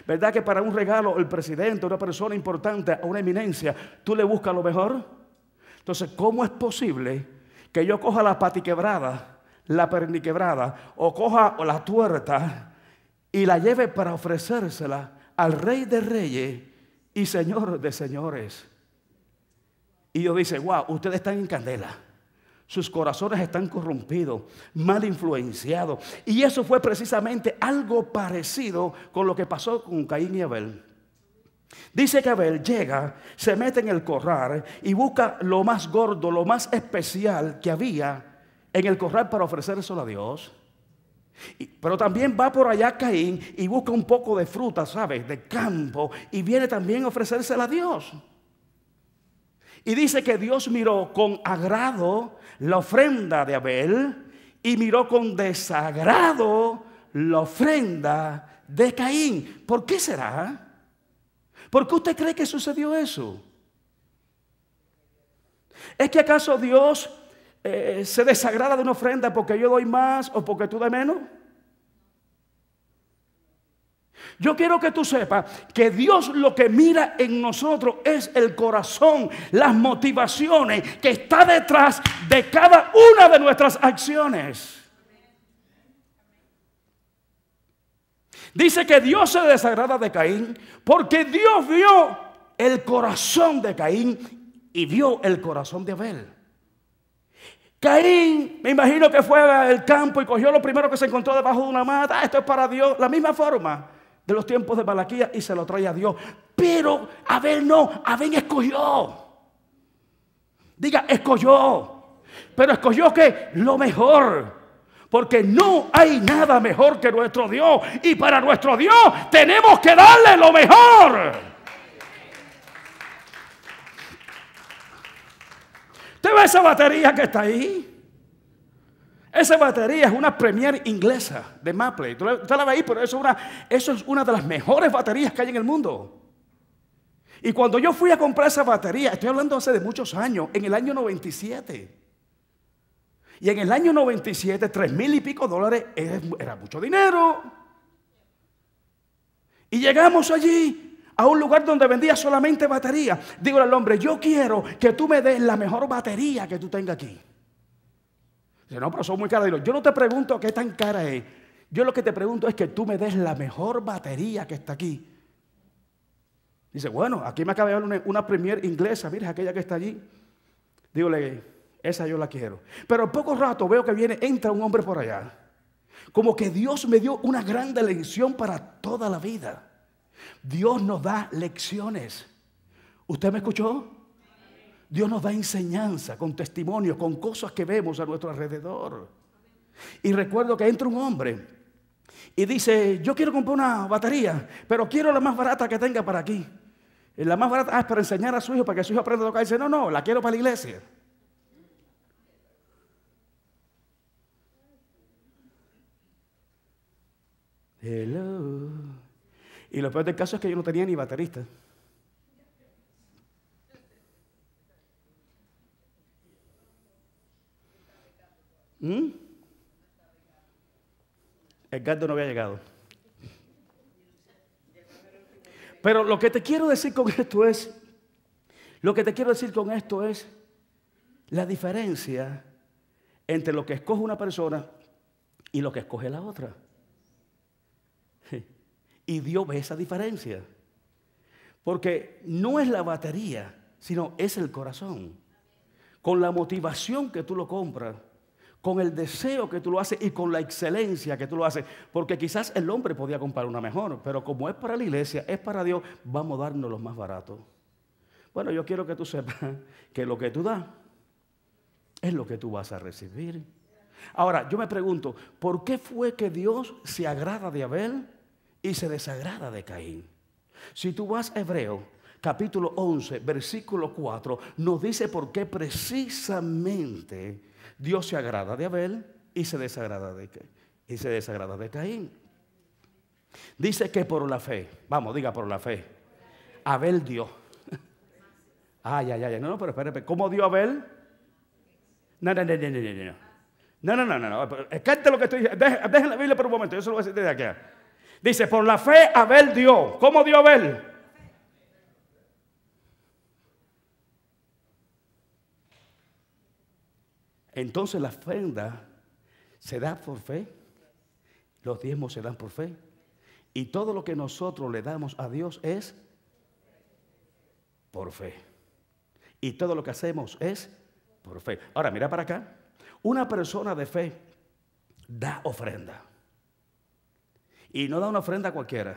¿Verdad que para un regalo, el presidente, una persona importante, una eminencia, tú le buscas lo mejor? Entonces, ¿cómo es posible que yo coja la patiquebrada, la perniquebrada, o coja la tuerta y la lleve para ofrecérsela al rey de reyes y Señor de señores. Y yo dice, wow, ustedes están en candela. Sus corazones están corrompidos, mal influenciados. Y eso fue precisamente algo parecido con lo que pasó con Caín y Abel. Dice que Abel llega, se mete en el corral y busca lo más gordo, lo más especial que había en el corral para ofrecer eso a Dios. Pero también va por allá Caín y busca un poco de fruta, ¿sabes? De campo y viene también a ofrecérsela a Dios. Y dice que Dios miró con agrado la ofrenda de Abel y miró con desagrado la ofrenda de Caín. ¿Por qué será? ¿Por qué usted cree que sucedió eso? ¿Es que acaso Dios eh, se desagrada de una ofrenda porque yo doy más o porque tú doy menos? Yo quiero que tú sepas que Dios lo que mira en nosotros es el corazón, las motivaciones que está detrás de cada una de nuestras acciones. Dice que Dios se desagrada de Caín porque Dios vio el corazón de Caín y vio el corazón de Abel. Caín, me imagino que fue al campo y cogió lo primero que se encontró debajo de una mata. Ah, esto es para Dios. La misma forma de los tiempos de Balaquía y se lo trae a Dios. Pero Abel no, Abel escogió. Diga, escogió. Pero escogió que lo mejor. Porque no hay nada mejor que nuestro Dios. Y para nuestro Dios tenemos que darle lo mejor. ¿Usted ve esa batería que está ahí? Esa batería es una Premier inglesa de Maple. Usted la ve ahí, pero eso es, una, eso es una de las mejores baterías que hay en el mundo. Y cuando yo fui a comprar esa batería, estoy hablando hace de muchos años, en el año 97. Y en el año 97, tres mil y pico dólares era mucho dinero. Y llegamos allí a un lugar donde vendía solamente batería. Digo al hombre, yo quiero que tú me des la mejor batería que tú tengas aquí. Dice, no, pero son muy caras. Yo no te pregunto qué tan cara es. Yo lo que te pregunto es que tú me des la mejor batería que está aquí. Dice, bueno, aquí me acaba de dar una, premier inglesa, mira, aquella que está allí. Dígale, esa yo la quiero. Pero al poco rato veo que viene, entra un hombre por allá. Como que Dios me dio una gran lección para toda la vida. Dios nos da lecciones. ¿Usted me escuchó? Dios nos da enseñanza con testimonios, con cosas que vemos a nuestro alrededor. Y recuerdo que entra un hombre y dice, yo quiero comprar una batería, pero quiero la más barata que tenga para aquí. La más barata, ah, es para enseñar a su hijo, para que su hijo aprenda a tocar. dice, no, no, la quiero para la iglesia. Hello. Y lo peor del caso es que yo no tenía ni baterista. ¿Mm? El gato no había llegado. Pero lo que te quiero decir con esto es, lo que te quiero decir con esto es la diferencia entre lo que escoge una persona y lo que escoge la otra. Y Dios ve esa diferencia. Porque no es la batería, sino es el corazón. Con la motivación que tú lo compras, con el deseo que tú lo haces y con la excelencia que tú lo haces. Porque quizás el hombre podía comprar una mejor, pero como es para la iglesia, es para Dios, vamos a darnos los más baratos. Bueno, yo quiero que tú sepas que lo que tú das es lo que tú vas a recibir. Ahora, yo me pregunto, ¿por qué fue que Dios se agrada de Abel? y se desagrada de Caín. Si tú vas a Hebreo, capítulo 11, versículo 4, nos dice por qué precisamente Dios se agrada de Abel y se desagrada de, y se desagrada de Caín. Dice que por la fe, vamos, diga por la fe, Abel dio. Ay, ay, ay, no, no, pero espérate, ¿cómo dio Abel? No, no, no, no, no, no. No, no, no, no, no. lo que estoy diciendo. Dejen la Biblia por un momento, yo se lo voy a decir desde acá. Dice, por la fe Abel dio. ¿Cómo dio Abel? Entonces la ofrenda se da por fe, los diezmos se dan por fe. Y todo lo que nosotros le damos a Dios es por fe. Y todo lo que hacemos es por fe. Ahora, mira para acá. Una persona de fe da ofrenda. Y no da una ofrenda cualquiera.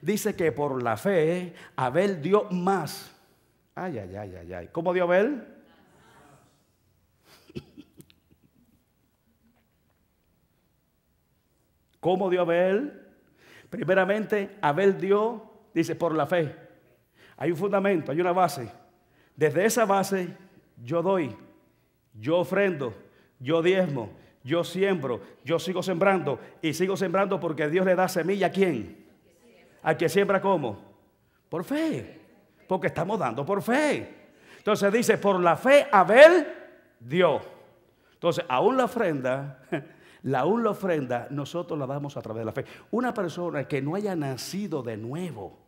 Dice que por la fe Abel dio más. Ay, ay, ay, ay, ay. ¿Cómo dio Abel? ¿Cómo dio Abel? Primeramente, Abel dio, dice, por la fe. Hay un fundamento, hay una base. Desde esa base yo doy, yo ofrendo, yo diezmo, yo siembro, yo sigo sembrando y sigo sembrando porque Dios le da semilla a quién? ¿a que siembra cómo? Por fe. Porque estamos dando por fe. Entonces dice, por la fe Abel dio. Entonces, aún la ofrenda, la, aún la ofrenda, nosotros la damos a través de la fe. Una persona que no haya nacido de nuevo,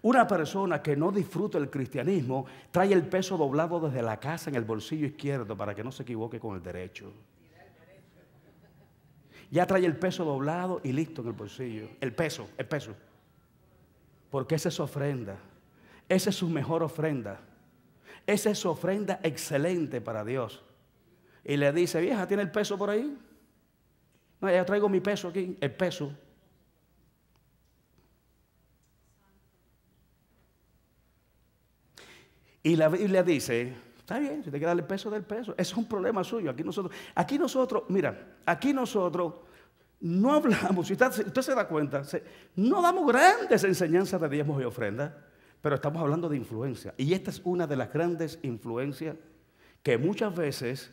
una persona que no disfruta el cristianismo, trae el peso doblado desde la casa en el bolsillo izquierdo para que no se equivoque con el derecho. Ya trae el peso doblado y listo en el bolsillo. El peso, el peso. Porque esa es su ofrenda. Esa es su mejor ofrenda. Esa es su ofrenda excelente para Dios. Y le dice, vieja, ¿tiene el peso por ahí? No, ya traigo mi peso aquí, el peso. Y la Biblia dice Está bien, si te queda el peso del peso. Es un problema suyo. Aquí nosotros, aquí nosotros, mira, aquí nosotros no hablamos, si usted, se da cuenta, no damos grandes enseñanzas de diezmos y ofrendas, pero estamos hablando de influencia. Y esta es una de las grandes influencias que muchas veces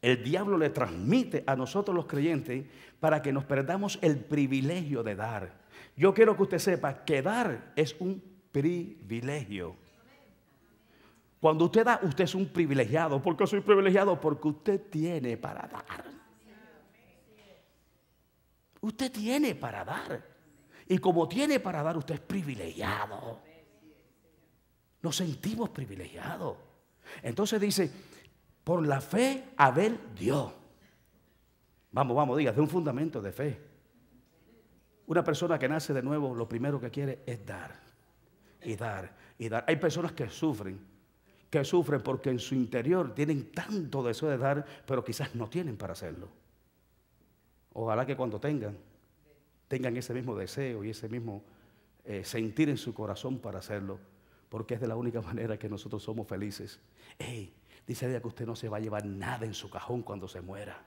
el diablo le transmite a nosotros los creyentes para que nos perdamos el privilegio de dar. Yo quiero que usted sepa que dar es un privilegio. Cuando usted da, usted es un privilegiado. ¿Por qué soy privilegiado? Porque usted tiene para dar. Usted tiene para dar. Y como tiene para dar, usted es privilegiado. Nos sentimos privilegiados. Entonces dice, por la fe Abel Dios. Vamos, vamos, diga, de un fundamento de fe. Una persona que nace de nuevo, lo primero que quiere es dar. Y dar, y dar. Hay personas que sufren que sufren porque en su interior tienen tanto deseo de dar, pero quizás no tienen para hacerlo. Ojalá que cuando tengan, tengan ese mismo deseo y ese mismo eh, sentir en su corazón para hacerlo, porque es de la única manera que nosotros somos felices. Hey, dice ella que usted no se va a llevar nada en su cajón cuando se muera.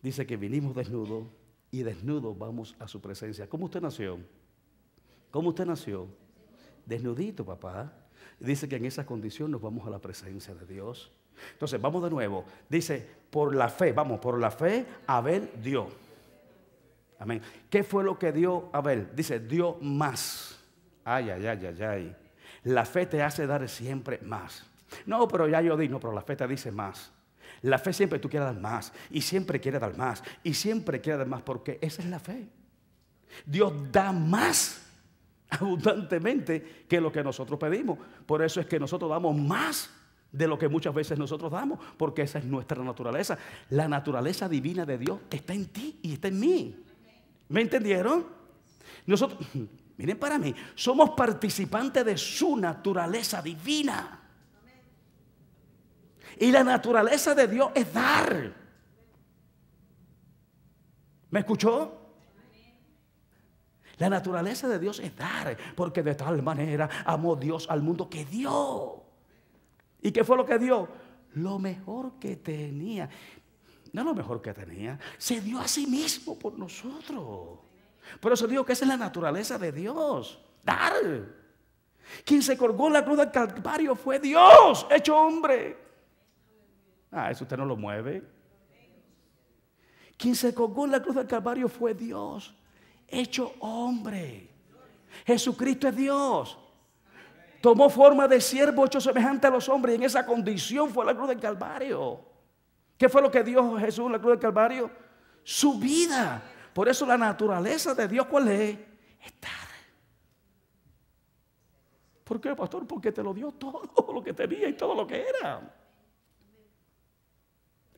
Dice que vinimos desnudos y desnudos vamos a su presencia. ¿Cómo usted nació? ¿Cómo usted nació? Desnudito, papá. Dice que en esa condición nos vamos a la presencia de Dios. Entonces, vamos de nuevo. Dice, por la fe, vamos, por la fe, Abel dio. Amén. ¿Qué fue lo que dio Abel? Dice, dio más. Ay, ay, ay, ay, ay. La fe te hace dar siempre más. No, pero ya yo di, no, pero la fe te dice más. La fe siempre tú quieres dar más y siempre quiere dar más y siempre quiere dar más porque esa es la fe. Dios da más abundantemente que lo que nosotros pedimos. Por eso es que nosotros damos más de lo que muchas veces nosotros damos, porque esa es nuestra naturaleza. La naturaleza divina de Dios está en ti y está en mí. ¿Me entendieron? Nosotros, miren para mí, somos participantes de su naturaleza divina. Y la naturaleza de Dios es dar. ¿Me escuchó? La naturaleza de Dios es dar, porque de tal manera amó Dios al mundo que dio. ¿Y qué fue lo que dio? Lo mejor que tenía. No lo mejor que tenía, se dio a sí mismo por nosotros. Por eso digo que esa es la naturaleza de Dios, dar. Quien se colgó la cruz del Calvario fue Dios, hecho hombre. Ah, eso usted no lo mueve. Quien se colgó en la cruz del Calvario fue Dios, hecho hombre. Jesucristo es Dios. Tomó forma de siervo hecho semejante a los hombres. Y en esa condición fue la cruz del Calvario. ¿Qué fue lo que dio Jesús en la cruz del Calvario? Su vida. Por eso la naturaleza de Dios, ¿cuál es? Estar. ¿Por qué, pastor? Porque te lo dio todo lo que tenía y todo lo que era.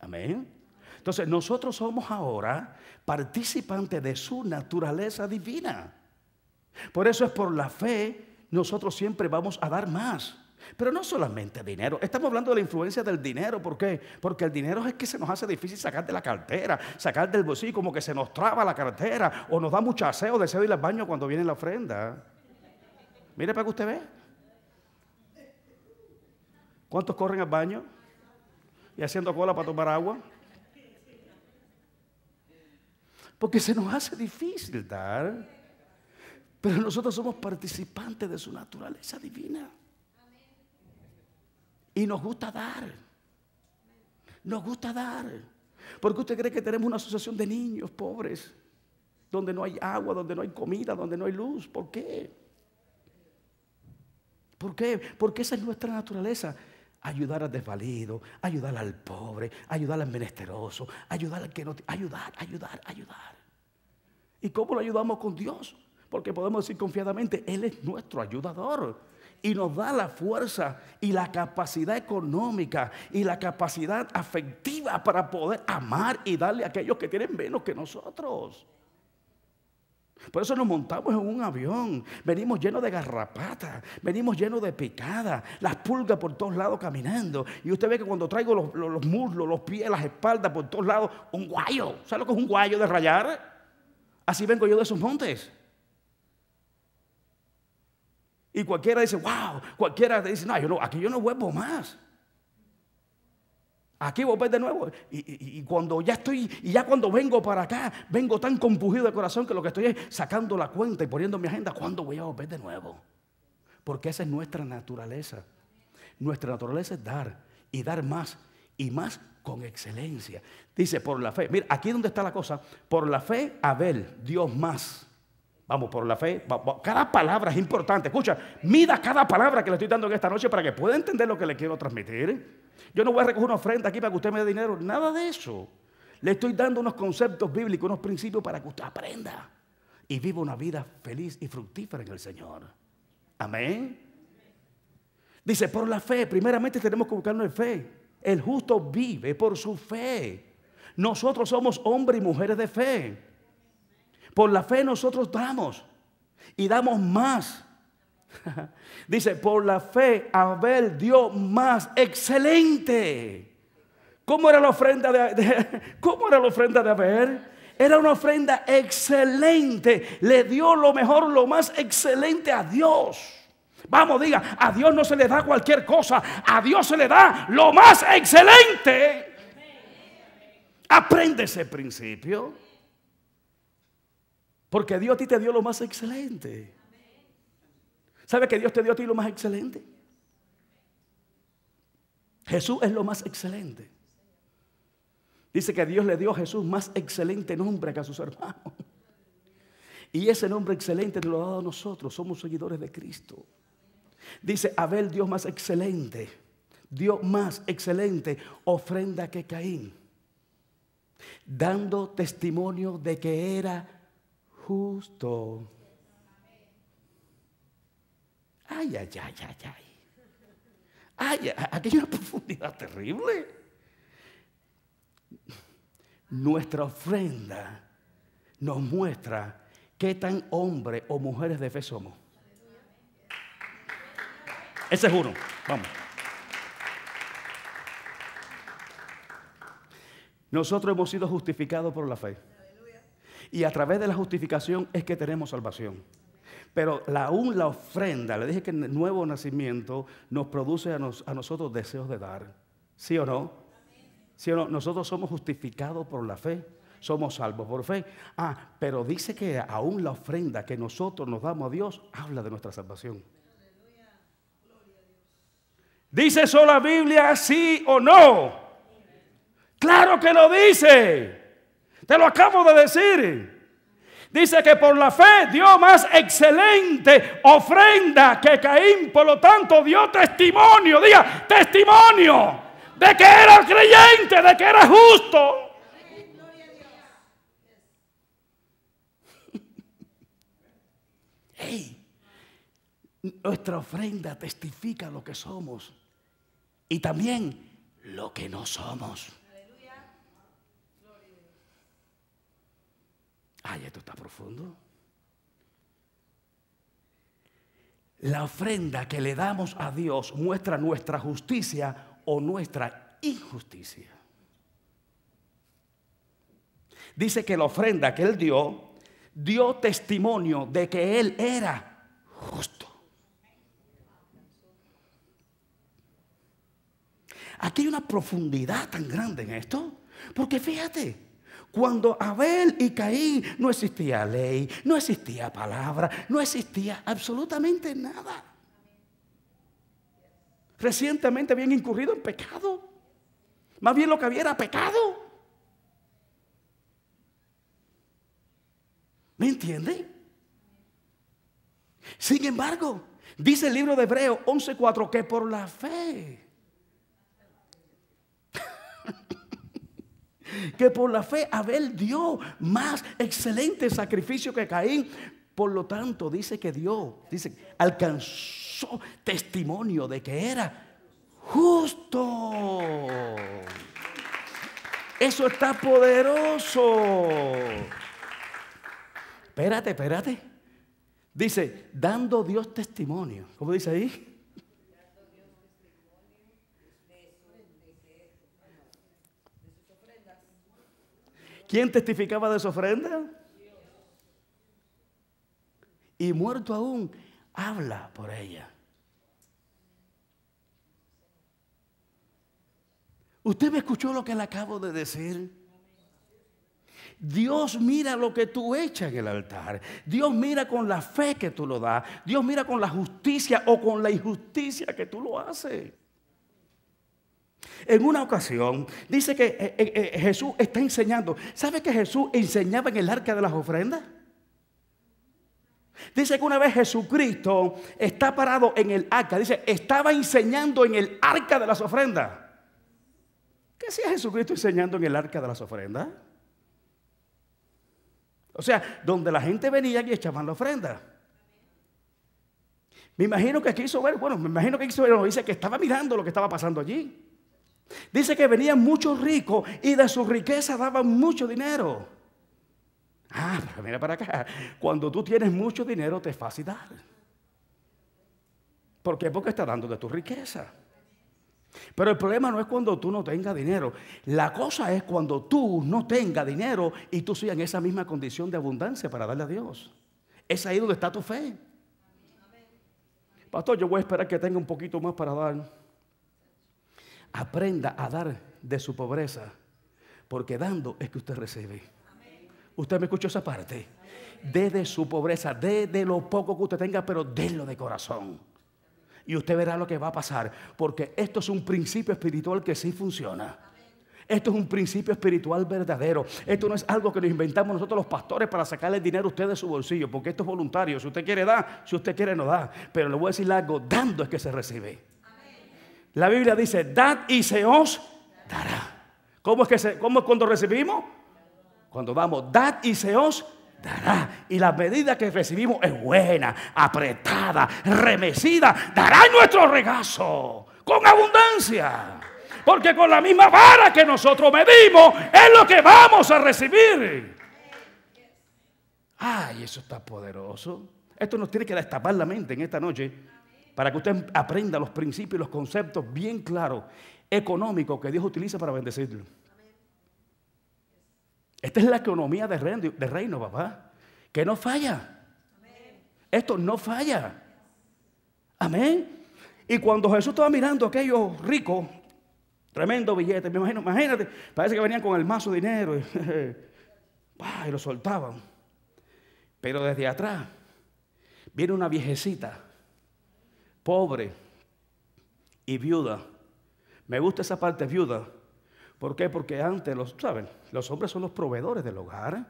Amén. Entonces, nosotros somos ahora participantes de su naturaleza divina. Por eso es por la fe, nosotros siempre vamos a dar más. Pero no solamente dinero, estamos hablando de la influencia del dinero, ¿por qué? Porque el dinero es que se nos hace difícil sacar de la cartera, sacar del bolsillo, como que se nos traba la cartera, o nos da mucho aseo, deseo ir al baño cuando viene la ofrenda. Mire para que usted ve. ¿Cuántos corren al baño? Y haciendo cola para tomar agua. Porque se nos hace difícil dar. Pero nosotros somos participantes de su naturaleza divina. Y nos gusta dar. Nos gusta dar. Porque usted cree que tenemos una asociación de niños pobres, donde no hay agua, donde no hay comida, donde no hay luz. ¿Por qué? ¿Por qué? Porque esa es nuestra naturaleza. Ayudar al desvalido, ayudar al pobre, ayudar al menesteroso, ayudar al que no... Ayudar, ayudar, ayudar. ¿Y cómo lo ayudamos con Dios? Porque podemos decir confiadamente, Él es nuestro ayudador y nos da la fuerza y la capacidad económica y la capacidad afectiva para poder amar y darle a aquellos que tienen menos que nosotros. Por eso nos montamos en un avión, venimos llenos de garrapatas, venimos llenos de picada, las pulgas por todos lados caminando. Y usted ve que cuando traigo los, los muslos, los pies, las espaldas por todos lados, un guayo. ¿Sabe lo que es un guayo de rayar? Así vengo yo de esos montes. Y cualquiera dice, wow, cualquiera dice, no, yo no aquí yo no vuelvo más. Aquí volver de nuevo. Y, cuando ya estoy, y ya cuando vengo para acá, vengo tan compugido de corazón que lo que estoy es sacando la cuenta y poniendo mi agenda, ¿cuándo voy a volver de nuevo? Porque esa es nuestra naturaleza. Nuestra naturaleza es dar y dar más y más con excelencia. Dice, por la fe. Mira, aquí donde está la cosa. Por la fe, Abel, Dios más. Vamos, por la fe. Cada palabra es importante. Escucha, mida cada palabra que le estoy dando en esta noche para que pueda entender lo que le quiero transmitir. Yo no voy a recoger una ofrenda aquí para que usted me dé dinero. Nada de eso. Le estoy dando unos conceptos bíblicos, unos principios para que usted aprenda y viva una vida feliz y fructífera en el Señor. Amén. Dice, por la fe, primeramente tenemos que buscarnos en fe. El justo vive por su fe. Nosotros somos hombres y mujeres de fe. Por la fe nosotros damos y damos más. Dice, por la fe Abel dio más. Excelente. ¿Cómo era la ofrenda de, era la ofrenda Abel? Era una ofrenda excelente. Le dio lo mejor, lo más excelente a Dios. Vamos, diga, a Dios no se le da cualquier cosa, a Dios se le da lo más excelente. Aprende ese principio. Porque Dios a ti te dio lo más excelente. ¿Sabe que Dios te dio a ti lo más excelente? Jesús es lo más excelente. Dice que Dios le dio a Jesús más excelente nombre que a sus hermanos. Y ese nombre excelente nos lo ha dado a nosotros. Somos seguidores de Cristo. Dice Abel, Dios más excelente, Dios más excelente ofrenda que Caín, dando testimonio de que era justo. Ay, ay, ay, ay, ay. Ay, aquí profundidad terrible. Nuestra ofrenda nos muestra qué tan hombres o mujeres de fe somos. Ese es uno. Vamos. Nosotros hemos sido justificados por la fe. Y a través de la justificación es que tenemos salvación. Pero la, aún la ofrenda, le dije que el nuevo nacimiento nos produce a, a nosotros deseos de dar. ¿Sí o no? ¿Sí o no? Nosotros somos justificados por la fe somos salvos por fe. Ah, pero dice que aún la ofrenda que nosotros nos damos a Dios habla de nuestra salvación. ¿Dice eso la Biblia sí o no? Claro que lo dice. Te lo acabo de decir. Dice que por la fe dio más excelente ofrenda que Caín. Por lo tanto, dio testimonio. Diga, testimonio de que era creyente, de que era justo. Hey, nuestra ofrenda testifica lo que somos y también lo que no somos. Ay, esto está profundo. La ofrenda que le damos a Dios muestra nuestra justicia o nuestra injusticia. Dice que la ofrenda que Él dio dio testimonio de que Él era Aquí hay una profundidad tan grande en esto. Porque fíjate, cuando Abel y Caín no existía ley, no existía palabra, no existía absolutamente nada. Recientemente habían incurrido en pecado. Más bien lo que había era pecado. ¿Me entienden? Sin embargo, dice el libro de Hebreos 11:4 que por la fe que por la fe Abel dio más excelente sacrificio que Caín. Por lo tanto, dice que Dios dice, alcanzó testimonio de que era justo. Eso está poderoso. Espérate, espérate. Dice, dando Dios testimonio. ¿Cómo dice ahí? ¿Quién testificaba de su ofrenda? Y muerto aún, habla por ella. ¿Usted me escuchó lo que le acabo de decir? Dios mira lo que tú echas en el altar. Dios mira con la fe que tú lo das. Dios mira con la justicia o con la injusticia que tú lo haces. En una ocasión dice que eh, eh, eh, Jesús está enseñando. ¿Sabe que Jesús enseñaba en el arca de las ofrendas? Dice que una vez Jesucristo está parado en el arca. Dice, estaba enseñando en el arca de las ofrendas. ¿Qué hacía Jesucristo enseñando en el arca de las ofrendas? O sea, donde la gente venía y echaban la ofrenda. Me imagino que quiso ver, bueno, me imagino que hizo ver, dice que estaba mirando lo que estaba pasando allí. Dice que venían muchos ricos y de su riqueza daban mucho dinero. Ah, pero mira para acá. Cuando tú tienes mucho dinero te es fácil dar. ¿Por qué? Porque está dando de tu riqueza. Pero el problema no es cuando tú no tengas dinero. La cosa es cuando tú no tengas dinero y tú sigas en esa misma condición de abundancia para darle a Dios. Es ahí donde está tu fe. Pastor, yo voy a esperar que tenga un poquito más para dar aprenda a dar de su pobreza, porque dando es que usted recibe. ¿Usted me escuchó esa parte? desde de su pobreza, desde de lo poco que usted tenga, pero lo de corazón. Y usted verá lo que va a pasar, porque esto es un principio espiritual que sí funciona. Esto es un principio espiritual verdadero. Esto no es algo que nos inventamos nosotros los pastores para sacarle dinero a usted de su bolsillo, porque esto es voluntario. Si usted quiere, dar, Si usted quiere, no da. Pero le voy a decir algo, dando es que se recibe. La Biblia dice, dad y se os dará. ¿Cómo es que se, cómo cuando recibimos? Cuando vamos, dad y se os dará. Y la medida que recibimos es buena, apretada, remecida. Dará nuestro regazo con abundancia. Porque con la misma vara que nosotros medimos es lo que vamos a recibir. Ay, eso está poderoso. Esto nos tiene que destapar la mente en esta noche para que usted aprenda los principios y los conceptos bien claros, económicos, que Dios utiliza para bendecirlo. Esta es la economía de reino, de papá, que no falla. Esto no falla. Amén. Y cuando Jesús estaba mirando a aquellos ricos, tremendo billete, me imagino, imagínate, parece que venían con el mazo de dinero y lo soltaban. Pero desde atrás viene una viejecita pobre y viuda. Me gusta esa parte viuda. ¿Por qué? Porque antes, los, ¿saben? Los hombres son los proveedores del hogar.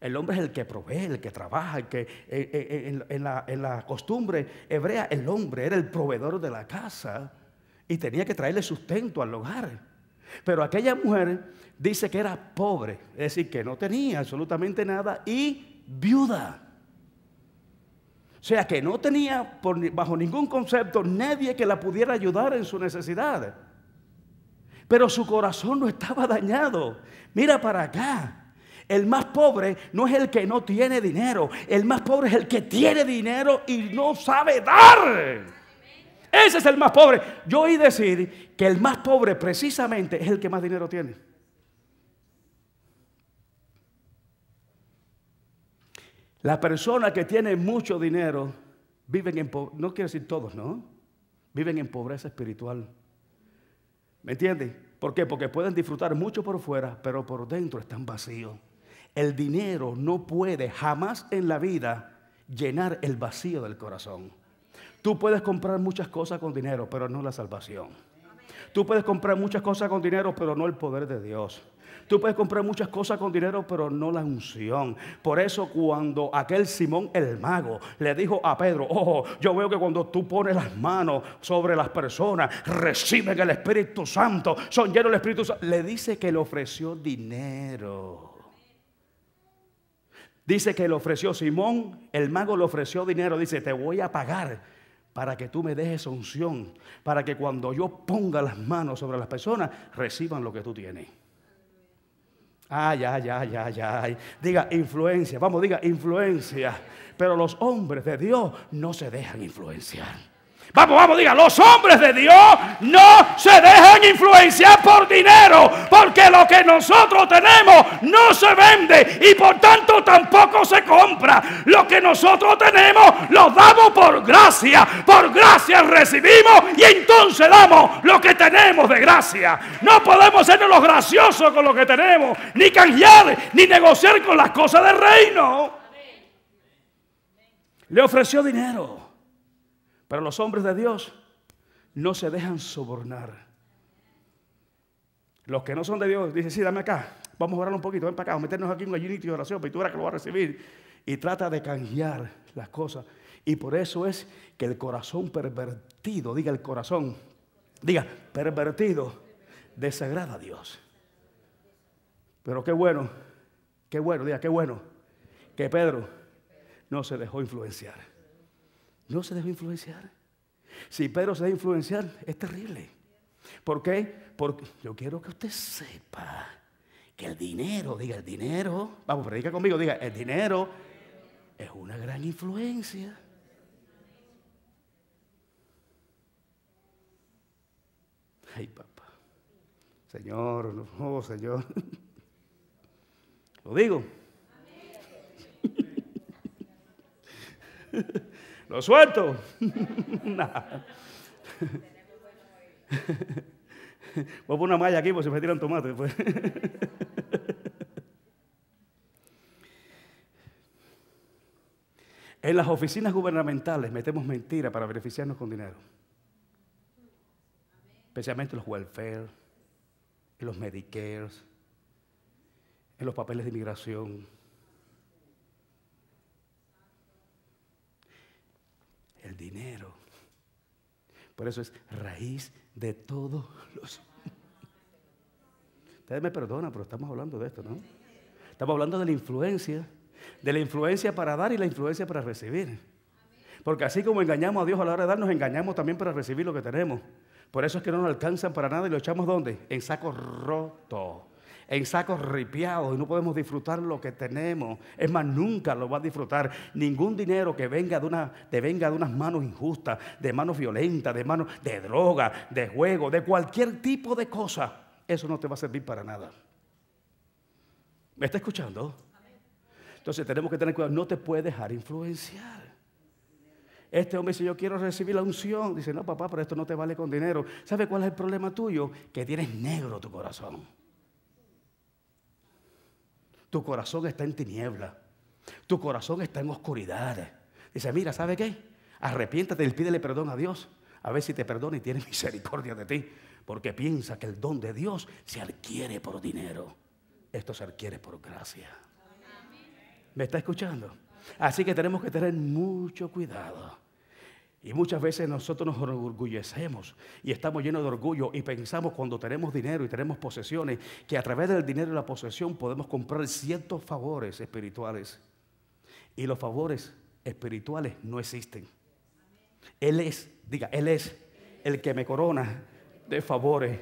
El hombre es el que provee, el que trabaja, que eh, eh, eh, la, en, la, costumbre hebrea, el hombre era el proveedor de la casa y tenía que traerle sustento al hogar. Pero aquella mujer dice que era pobre, es decir, que no tenía absolutamente nada y viuda. O sea que no tenía bajo ningún concepto nadie que la pudiera ayudar en su necesidad. Pero su corazón no estaba dañado. Mira para acá. El más pobre no es el que no tiene dinero. El más pobre es el que tiene dinero y no sabe dar. Ese es el más pobre. Yo oí decir que el más pobre precisamente es el que más dinero tiene. Las personas que tienen mucho dinero viven en pobreza, no quiero decir todos, ¿no? Viven en pobreza espiritual. ¿Me entiendes? ¿Por qué? Porque pueden disfrutar mucho por fuera, pero por dentro están vacíos. El dinero no puede jamás en la vida llenar el vacío del corazón. Tú puedes comprar muchas cosas con dinero, pero no la salvación. Tú puedes comprar muchas cosas con dinero, pero no el poder de Dios. Tú puedes comprar muchas cosas con dinero, pero no la unción. Por eso cuando aquel Simón el mago le dijo a Pedro, ojo, yo veo que cuando tú pones las manos sobre las personas, reciben el Espíritu Santo, son llenos del Espíritu Santo, le dice que le ofreció dinero. Dice que le ofreció Simón, el mago le ofreció dinero, dice, te voy a pagar para que tú me dejes unción, para que cuando yo ponga las manos sobre las personas, reciban lo que tú tienes. Ay, ay, ay, ay, ay. Diga influencia. Vamos, diga influencia. Pero los hombres de Dios no se dejan influenciar. Vamos, vamos, diga, los hombres de Dios no se dejan influenciar por dinero, porque lo que nosotros tenemos no se vende y por tanto tampoco se compra. Lo que nosotros tenemos lo damos por gracia, por gracia recibimos y entonces damos lo que tenemos de gracia. No podemos ser los graciosos con lo que tenemos, ni canjear, ni negociar con las cosas del reino. Le ofreció dinero. Pero los hombres de Dios no se dejan sobornar. Los que no son de Dios dicen, sí, dame acá, vamos a orar un poquito, ven para acá, a meternos aquí en un ayunito de oración, pues, y tú que lo vas a recibir. Y trata de canjear las cosas. Y por eso es que el corazón pervertido, diga el corazón, diga pervertido, desagrada a Dios. Pero qué bueno, qué bueno, diga, qué bueno, que Pedro no se dejó influenciar. No se debe influenciar. Si Pedro se debe influenciar, es terrible. ¿Por qué? Porque yo quiero que usted sepa que el dinero, diga el dinero, vamos, predica conmigo, diga el dinero es una gran influencia. Ay, papá. Señor, oh Señor. Lo digo lo suelto. Voy a poner una malla aquí porque se me tiran tomates pues. en las oficinas gubernamentales metemos mentiras para beneficiarnos con dinero. Especialmente los welfare, en los medicares, en los papeles de inmigración. el dinero. Por eso es raíz de todos los... Ustedes me perdonan, pero estamos hablando de esto, ¿no? Estamos hablando de la influencia, de la influencia para dar y la influencia para recibir. Porque así como engañamos a Dios a la hora de dar, nos engañamos también para recibir lo que tenemos. Por eso es que no nos alcanzan para nada y lo echamos ¿dónde? En saco roto en sacos ripiados y no podemos disfrutar lo que tenemos. Es más, nunca lo va a disfrutar. Ningún dinero que venga de, una, te venga de unas manos injustas, de manos violentas, de manos de droga, de juego, de cualquier tipo de cosa, eso no te va a servir para nada. ¿Me está escuchando? Entonces tenemos que tener cuidado, no te puede dejar influenciar. Este hombre dice, yo quiero recibir la unción. Dice, no, papá, pero esto no te vale con dinero. ¿Sabe cuál es el problema tuyo? Que tienes negro tu corazón. Tu corazón está en tiniebla. Tu corazón está en oscuridad. Dice, mira, ¿sabe qué? Arrepiéntate y pídele perdón a Dios. A ver si te perdona y tiene misericordia de ti. Porque piensa que el don de Dios se adquiere por dinero. Esto se adquiere por gracia. ¿Me está escuchando? Así que tenemos que tener mucho cuidado y muchas veces nosotros nos orgullecemos y estamos llenos de orgullo y pensamos cuando tenemos dinero y tenemos posesiones que a través del dinero y la posesión podemos comprar ciertos favores espirituales. Y los favores espirituales no existen. Él es, diga, Él es el que me corona de favores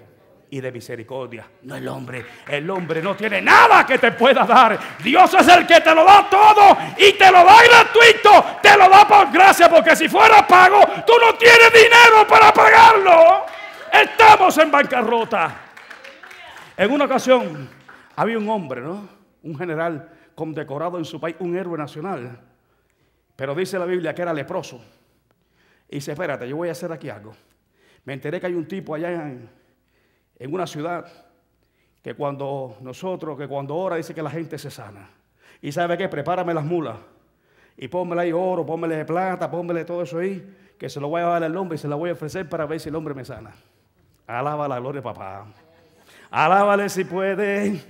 y de misericordia. No el hombre. El hombre no tiene nada que te pueda dar. Dios es el que te lo da todo y te lo da gratuito da por gracia, porque si fuera pago, tú no tienes dinero para pagarlo. Estamos en bancarrota. En una ocasión había un hombre, ¿no? Un general condecorado en su país, un héroe nacional. Pero dice la Biblia que era leproso. Y dice, espérate, yo voy a hacer aquí algo. Me enteré que hay un tipo allá en, una ciudad que cuando nosotros, que cuando ora, dice que la gente se sana. Y sabe que, prepárame las mulas y pónmele ahí oro, pónmele plata, pónmele todo eso ahí, que se lo voy a dar al hombre y se lo voy a ofrecer para ver si el hombre me sana. Alábala, la gloria, papá. Alábale si puede.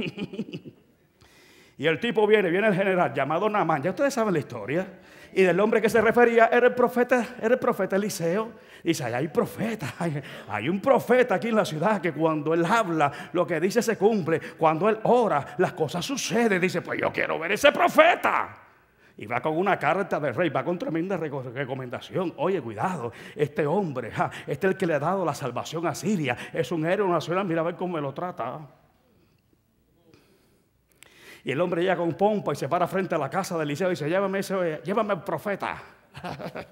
y el tipo viene, viene el general llamado Namán, ya ustedes saben la historia. Y del hombre que se refería era el profeta, era el profeta Eliseo. Dice, hay profeta, hay, hay, un profeta aquí en la ciudad que cuando él habla, lo que dice se cumple. Cuando él ora, las cosas suceden. Dice, pues yo quiero ver ese profeta. Y va con una carta del rey, va con tremenda recomendación. Oye, cuidado, este hombre, este es el que le ha dado la salvación a Siria, es un héroe nacional, mira a ver cómo me lo trata. Y el hombre llega con pompa y se para frente a la casa de Eliseo y dice, llévame, llévame al profeta.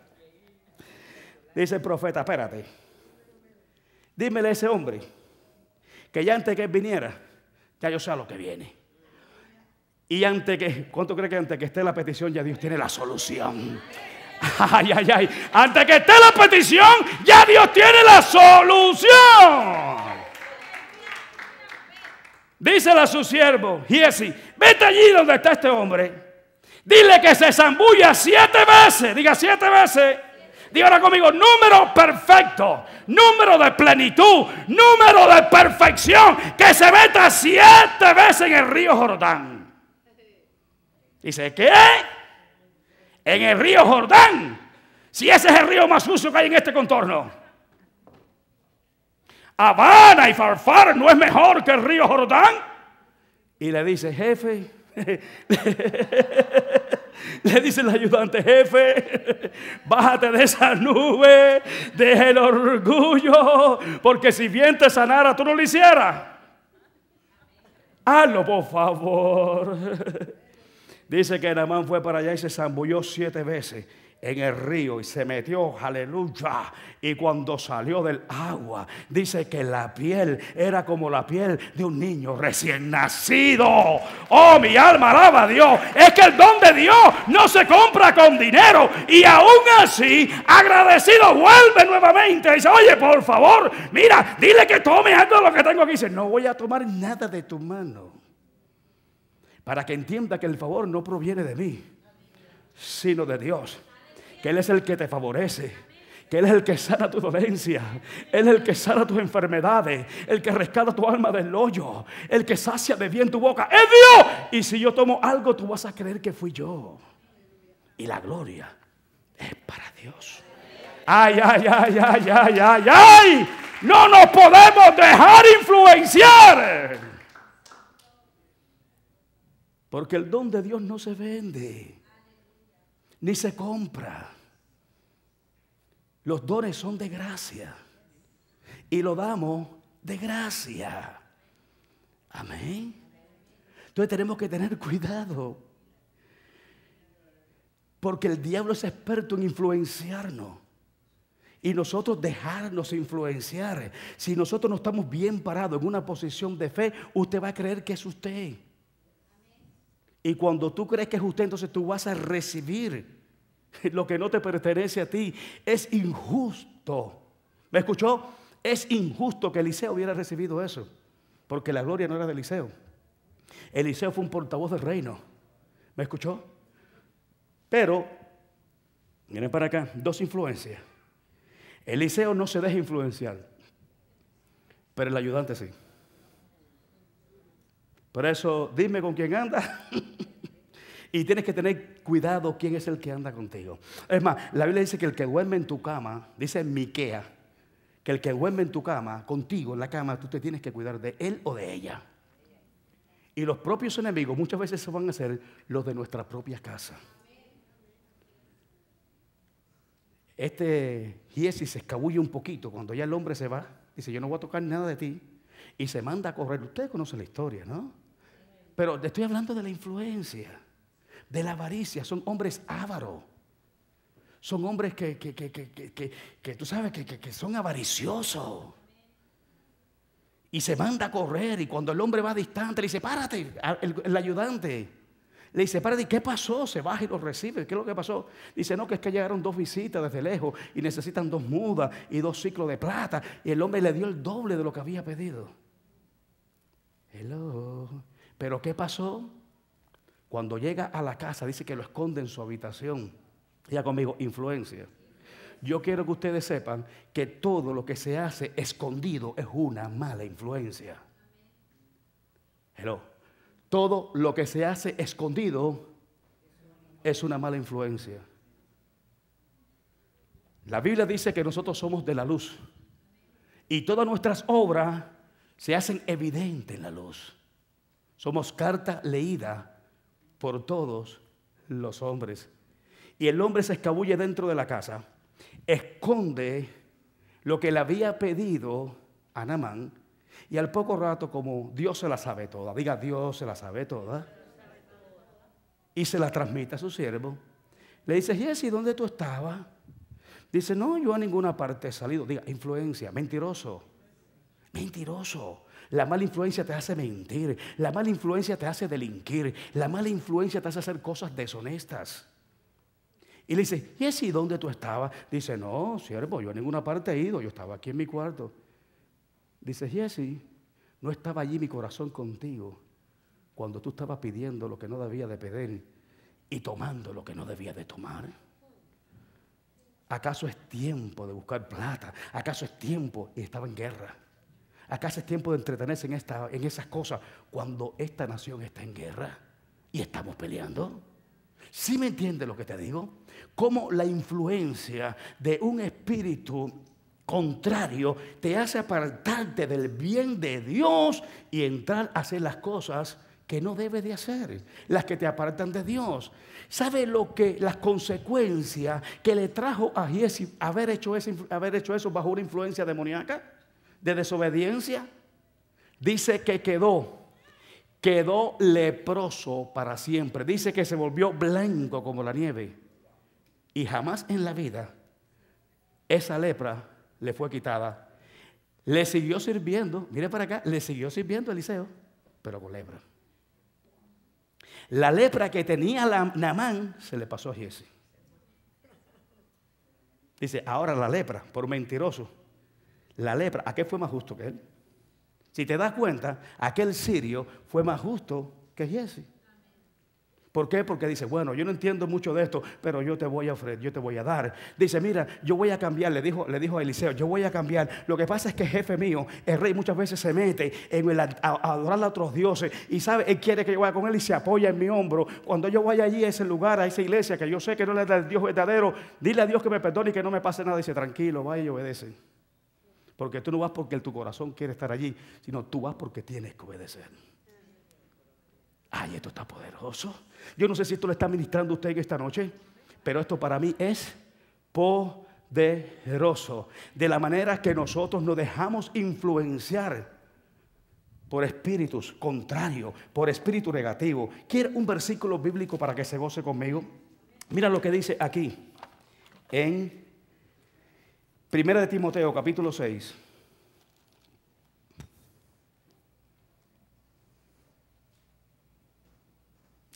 dice el profeta, espérate, dímele a ese hombre que ya antes que él viniera, ya yo sé a lo que viene. Y ante que, ¿cuánto cree que antes que esté la petición ya Dios tiene la solución? Ay, ay, ay. Ante que esté la petición, ya Dios tiene la solución. Díselo a su siervo, Giesi, vete allí donde está este hombre. Dile que se zambulla siete veces. Diga siete veces. Diga ahora conmigo, número perfecto, número de plenitud, número de perfección. Que se meta siete veces en el río Jordán. Dice, ¿qué? En el río Jordán. Si ese es el río más sucio que hay en este contorno. Habana y Farfar no es mejor que el río Jordán. Y le dice, jefe, le dice el ayudante, jefe, bájate de esa nube, deja el orgullo, porque si bien te sanara, tú no lo hicieras. Hazlo, por favor. Dice que Namán fue para allá y se zambulló siete veces en el río y se metió, aleluya. Y cuando salió del agua, dice que la piel era como la piel de un niño recién nacido. Oh, mi alma alaba a Dios. Es que el don de Dios no se compra con dinero. Y aún así, agradecido, vuelve nuevamente. dice, oye, por favor, mira, dile que tome algo de lo que tengo aquí. dice, no voy a tomar nada de tu mano para que entienda que el favor no proviene de mí, sino de Dios, que Él es el que te favorece que Él es el que sana tu dolencia, Él es el que sana tus enfermedades, el que rescata tu alma del hoyo, el que sacia de bien tu boca, es Dios. Y si yo tomo algo, tú vas a creer que fui yo. Y la gloria es para Dios. Ay, ay, ay, ay, ay, ay, ay. No nos podemos dejar influenciar. Porque el don de Dios no se vende, ni se compra. Los dones son de gracia. Y lo damos de gracia. Amén. Entonces tenemos que tener cuidado. Porque el diablo es experto en influenciarnos. Y nosotros dejarnos influenciar. Si nosotros no estamos bien parados en una posición de fe, usted va a creer que es usted. Y cuando tú crees que es justo, entonces tú vas a recibir lo que no te pertenece a ti. Es injusto. ¿Me escuchó? Es injusto que Eliseo hubiera recibido eso. Porque la gloria no era de Eliseo. Eliseo fue un portavoz del reino. ¿Me escuchó? Pero, miren para acá, dos influencias. Eliseo no se deja influenciar, pero el ayudante sí. Por eso, dime con quién anda. y tienes que tener cuidado quién es el que anda contigo. Es más, la Biblia dice que el que duerme en tu cama, dice Miquea, que el que duerme en tu cama, contigo en la cama, tú te tienes que cuidar de él o de ella. Y los propios enemigos muchas veces van a ser los de nuestra propia casa. Este Giesi se escabulle un poquito cuando ya el hombre se va. Dice, yo no voy a tocar nada de ti. Y se manda a correr. Ustedes conocen la historia, ¿no? pero estoy hablando de la influencia, de la avaricia. Son hombres ávaros. Son hombres que, que, tú sabes que, son avariciosos. Y se manda a correr. Y cuando el hombre va distante, le dice, párate, el, ayudante. Le dice, párate, ¿qué pasó? Se baja y lo recibe. ¿Qué es lo que pasó? Dice, no, que es que llegaron dos visitas desde lejos y necesitan dos mudas y dos ciclos de plata. Y el hombre le dio el doble de lo que había pedido. Hello. Pero ¿qué pasó? Cuando llega a la casa, dice que lo esconde en su habitación. Ya conmigo, influencia. Yo quiero que ustedes sepan que todo lo que se hace escondido es una mala influencia. Hello. Todo lo que se hace escondido es una mala influencia. La Biblia dice que nosotros somos de la luz. Y todas nuestras obras se hacen evidentes en la luz. Somos carta leída por todos los hombres. Y el hombre se escabulle dentro de la casa, esconde lo que le había pedido a Namán, y al poco rato, como Dios se la sabe toda, diga Dios se la sabe toda, y se la transmite a su siervo, le dice, Jesse, ¿dónde tú estabas? Dice, no, yo a ninguna parte he salido. Diga, influencia, mentiroso, mentiroso. La mala influencia te hace mentir. La mala influencia te hace delinquir. La mala influencia te hace hacer cosas deshonestas. Y le dice, Jesse, dónde tú estabas? Dice, no, siervo, yo en ninguna parte he ido, yo estaba aquí en mi cuarto. Dice, Jesse, no estaba allí mi corazón contigo cuando tú estabas pidiendo lo que no debía de pedir y tomando lo que no debía de tomar. ¿Acaso es tiempo de buscar plata? ¿Acaso es tiempo? Y estaba en guerra. ¿Acaso es tiempo de entretenerse en, en esas cosas cuando esta nación está en guerra y estamos peleando? ¿Sí me entiendes lo que te digo? Cómo la influencia de un espíritu contrario te hace apartarte del bien de Dios y entrar a hacer las cosas que no debes de hacer, las que te apartan de Dios. ¿Sabe lo que las consecuencias que le trajo a Jesús haber hecho, haber hecho eso bajo una influencia demoníaca? de desobediencia, dice que quedó, quedó leproso para siempre. Dice que se volvió blanco como la nieve. Y jamás en la vida esa lepra le fue quitada. Le siguió sirviendo, mire para acá, le siguió sirviendo Eliseo, pero con lepra. La lepra que tenía Namán se le pasó a Jesse. Dice, ahora la lepra, por mentiroso, la lepra, ¿a qué fue más justo que él. Si te das cuenta, aquel sirio fue más justo que Jesse. ¿Por qué? Porque dice, bueno, yo no entiendo mucho de esto, pero yo te voy a ofrecer, yo te voy a dar. Dice, mira, yo voy a cambiar, le dijo, le dijo a Eliseo, yo voy a cambiar. Lo que pasa es que jefe mío, el rey, muchas veces se mete en el, adorar a otros dioses y sabe, él quiere que yo vaya con él y se apoya en mi hombro. Cuando yo vaya allí a ese lugar, a esa iglesia, que yo sé que no le da el Dios verdadero, dile a Dios que me perdone y que no me pase nada. Dice, tranquilo, vaya y obedece. Porque tú no vas porque tu corazón quiere estar allí, sino tú vas porque tienes que obedecer. Ay, esto está poderoso. Yo no sé si esto lo está ministrando usted esta noche, pero esto para mí es poderoso. De la manera que nosotros nos dejamos influenciar por espíritus contrarios, por espíritu negativo. ¿Quiere un versículo bíblico para que se goce conmigo? Mira lo que dice aquí en Primera de Timoteo, capítulo 6.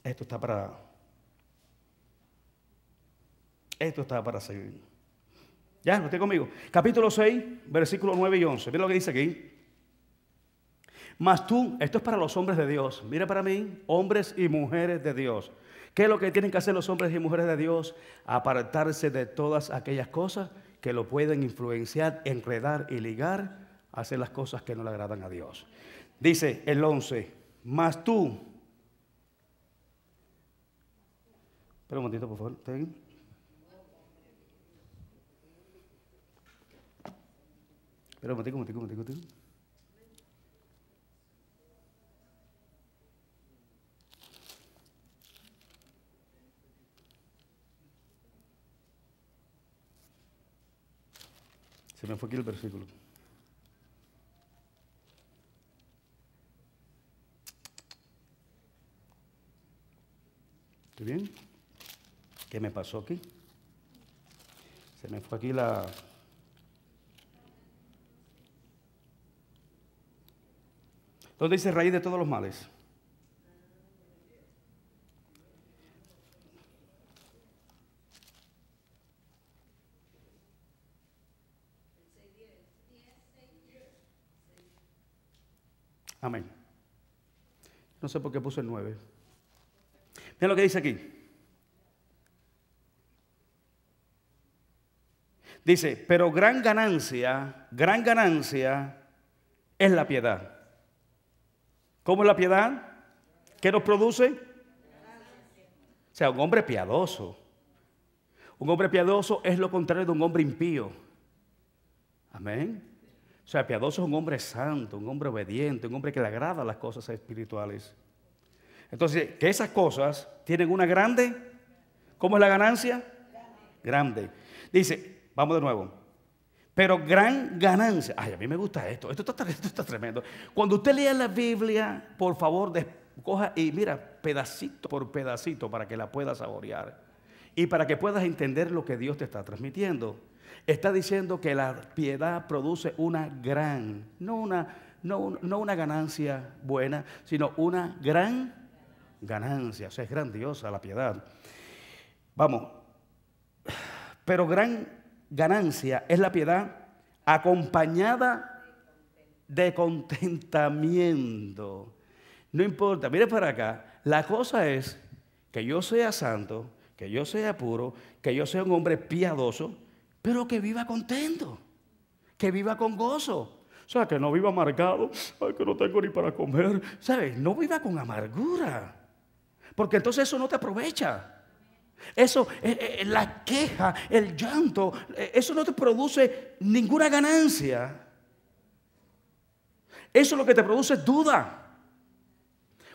Esto está para. Esto está para seguir. Ya, no esté conmigo. Capítulo 6, versículos 9 y 11. Mira lo que dice aquí. Mas tú, esto es para los hombres de Dios. Mira para mí, hombres y mujeres de Dios. ¿Qué es lo que tienen que hacer los hombres y mujeres de Dios? Apartarse de todas aquellas cosas que lo pueden influenciar, enredar y ligar hacer las cosas que no le agradan a Dios. Dice el 11, más tú. Espera un momentito, por favor. Ten. Espera un momentito, un momentito, un momentito. Se me fue aquí el versículo. ¿Estoy bien? ¿Qué me pasó aquí? Se me fue aquí la... Donde dice raíz de todos los males. No sé por qué puso el 9. Mira lo que dice aquí. Dice, pero gran ganancia, gran ganancia es la piedad. ¿Cómo es la piedad? ¿Qué nos produce? O sea, un hombre piadoso. Un hombre piadoso es lo contrario de un hombre impío. Amén. O sea, piadoso es un hombre santo, un hombre obediente, un hombre que le agrada las cosas espirituales. Entonces, que esas cosas tienen una grande. ¿Cómo es la ganancia? Grande. Dice, vamos de nuevo. Pero gran ganancia. Ay, a mí me gusta esto. Esto está, esto está tremendo. Cuando usted lea la Biblia, por favor, coja y mira pedacito por pedacito para que la pueda saborear y para que puedas entender lo que Dios te está transmitiendo. Está diciendo que la piedad produce una gran, no una, ganancia buena, sino una gran ganancia. O sea, es grandiosa la piedad. Vamos, pero gran ganancia es la piedad acompañada de contentamiento. No importa, mire para acá, la cosa es que yo sea santo, que yo sea puro, que yo sea un hombre piadoso, pero que viva contento, que viva con gozo. O sea, que no viva amargado, ay, que no tengo ni para comer. ¿Sabes? No viva con amargura, porque entonces eso no te aprovecha. Eso, eh, eh, la queja, el llanto, eh, eso no te produce ninguna ganancia. Eso lo que te produce es duda.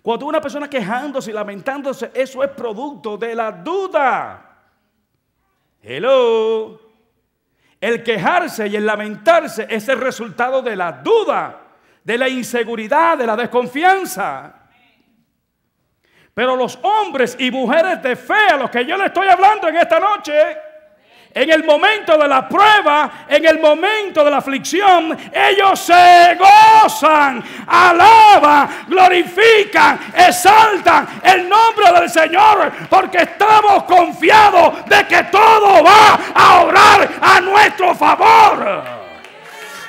Cuando una persona quejándose y lamentándose, eso es producto de la duda. Hello. El quejarse y el lamentarse es el resultado de la duda, de la inseguridad, de la desconfianza. Pero los hombres y mujeres de fe a los que yo le estoy hablando en esta noche, en el momento de la prueba, en el momento de la aflicción, ellos se gozan, alaban, glorifican, exaltan el nombre del Señor, porque estamos confiados de que todo va a obrar a nuestro favor.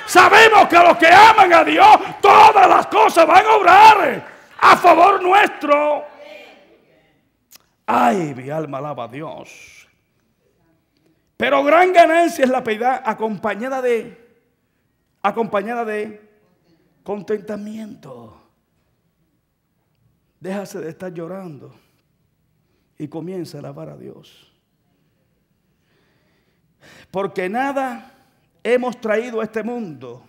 Sabemos que los que aman a Dios, todas las cosas van a obrar a favor nuestro. Ay, mi alma alaba a Dios. Pero gran ganancia es la piedad acompañada de, acompañada de contentamiento. Déjase de estar llorando y comienza a alabar a Dios. Porque nada hemos traído a este mundo.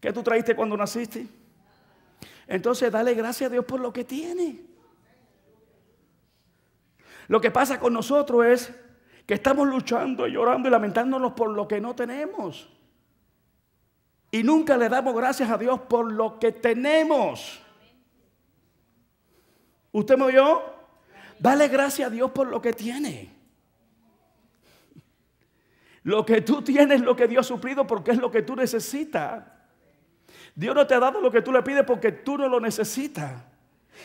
¿Qué tú traíste cuando naciste? Entonces dale gracias a Dios por lo que tiene. Lo que pasa con nosotros es que estamos luchando y llorando y lamentándonos por lo que no tenemos. Y nunca le damos gracias a Dios por lo que tenemos. ¿Usted me oyó? Dale gracias a Dios por lo que tiene. Lo que tú tienes es lo que Dios ha suplido porque es lo que tú necesitas. Dios no te ha dado lo que tú le pides porque tú no lo necesitas.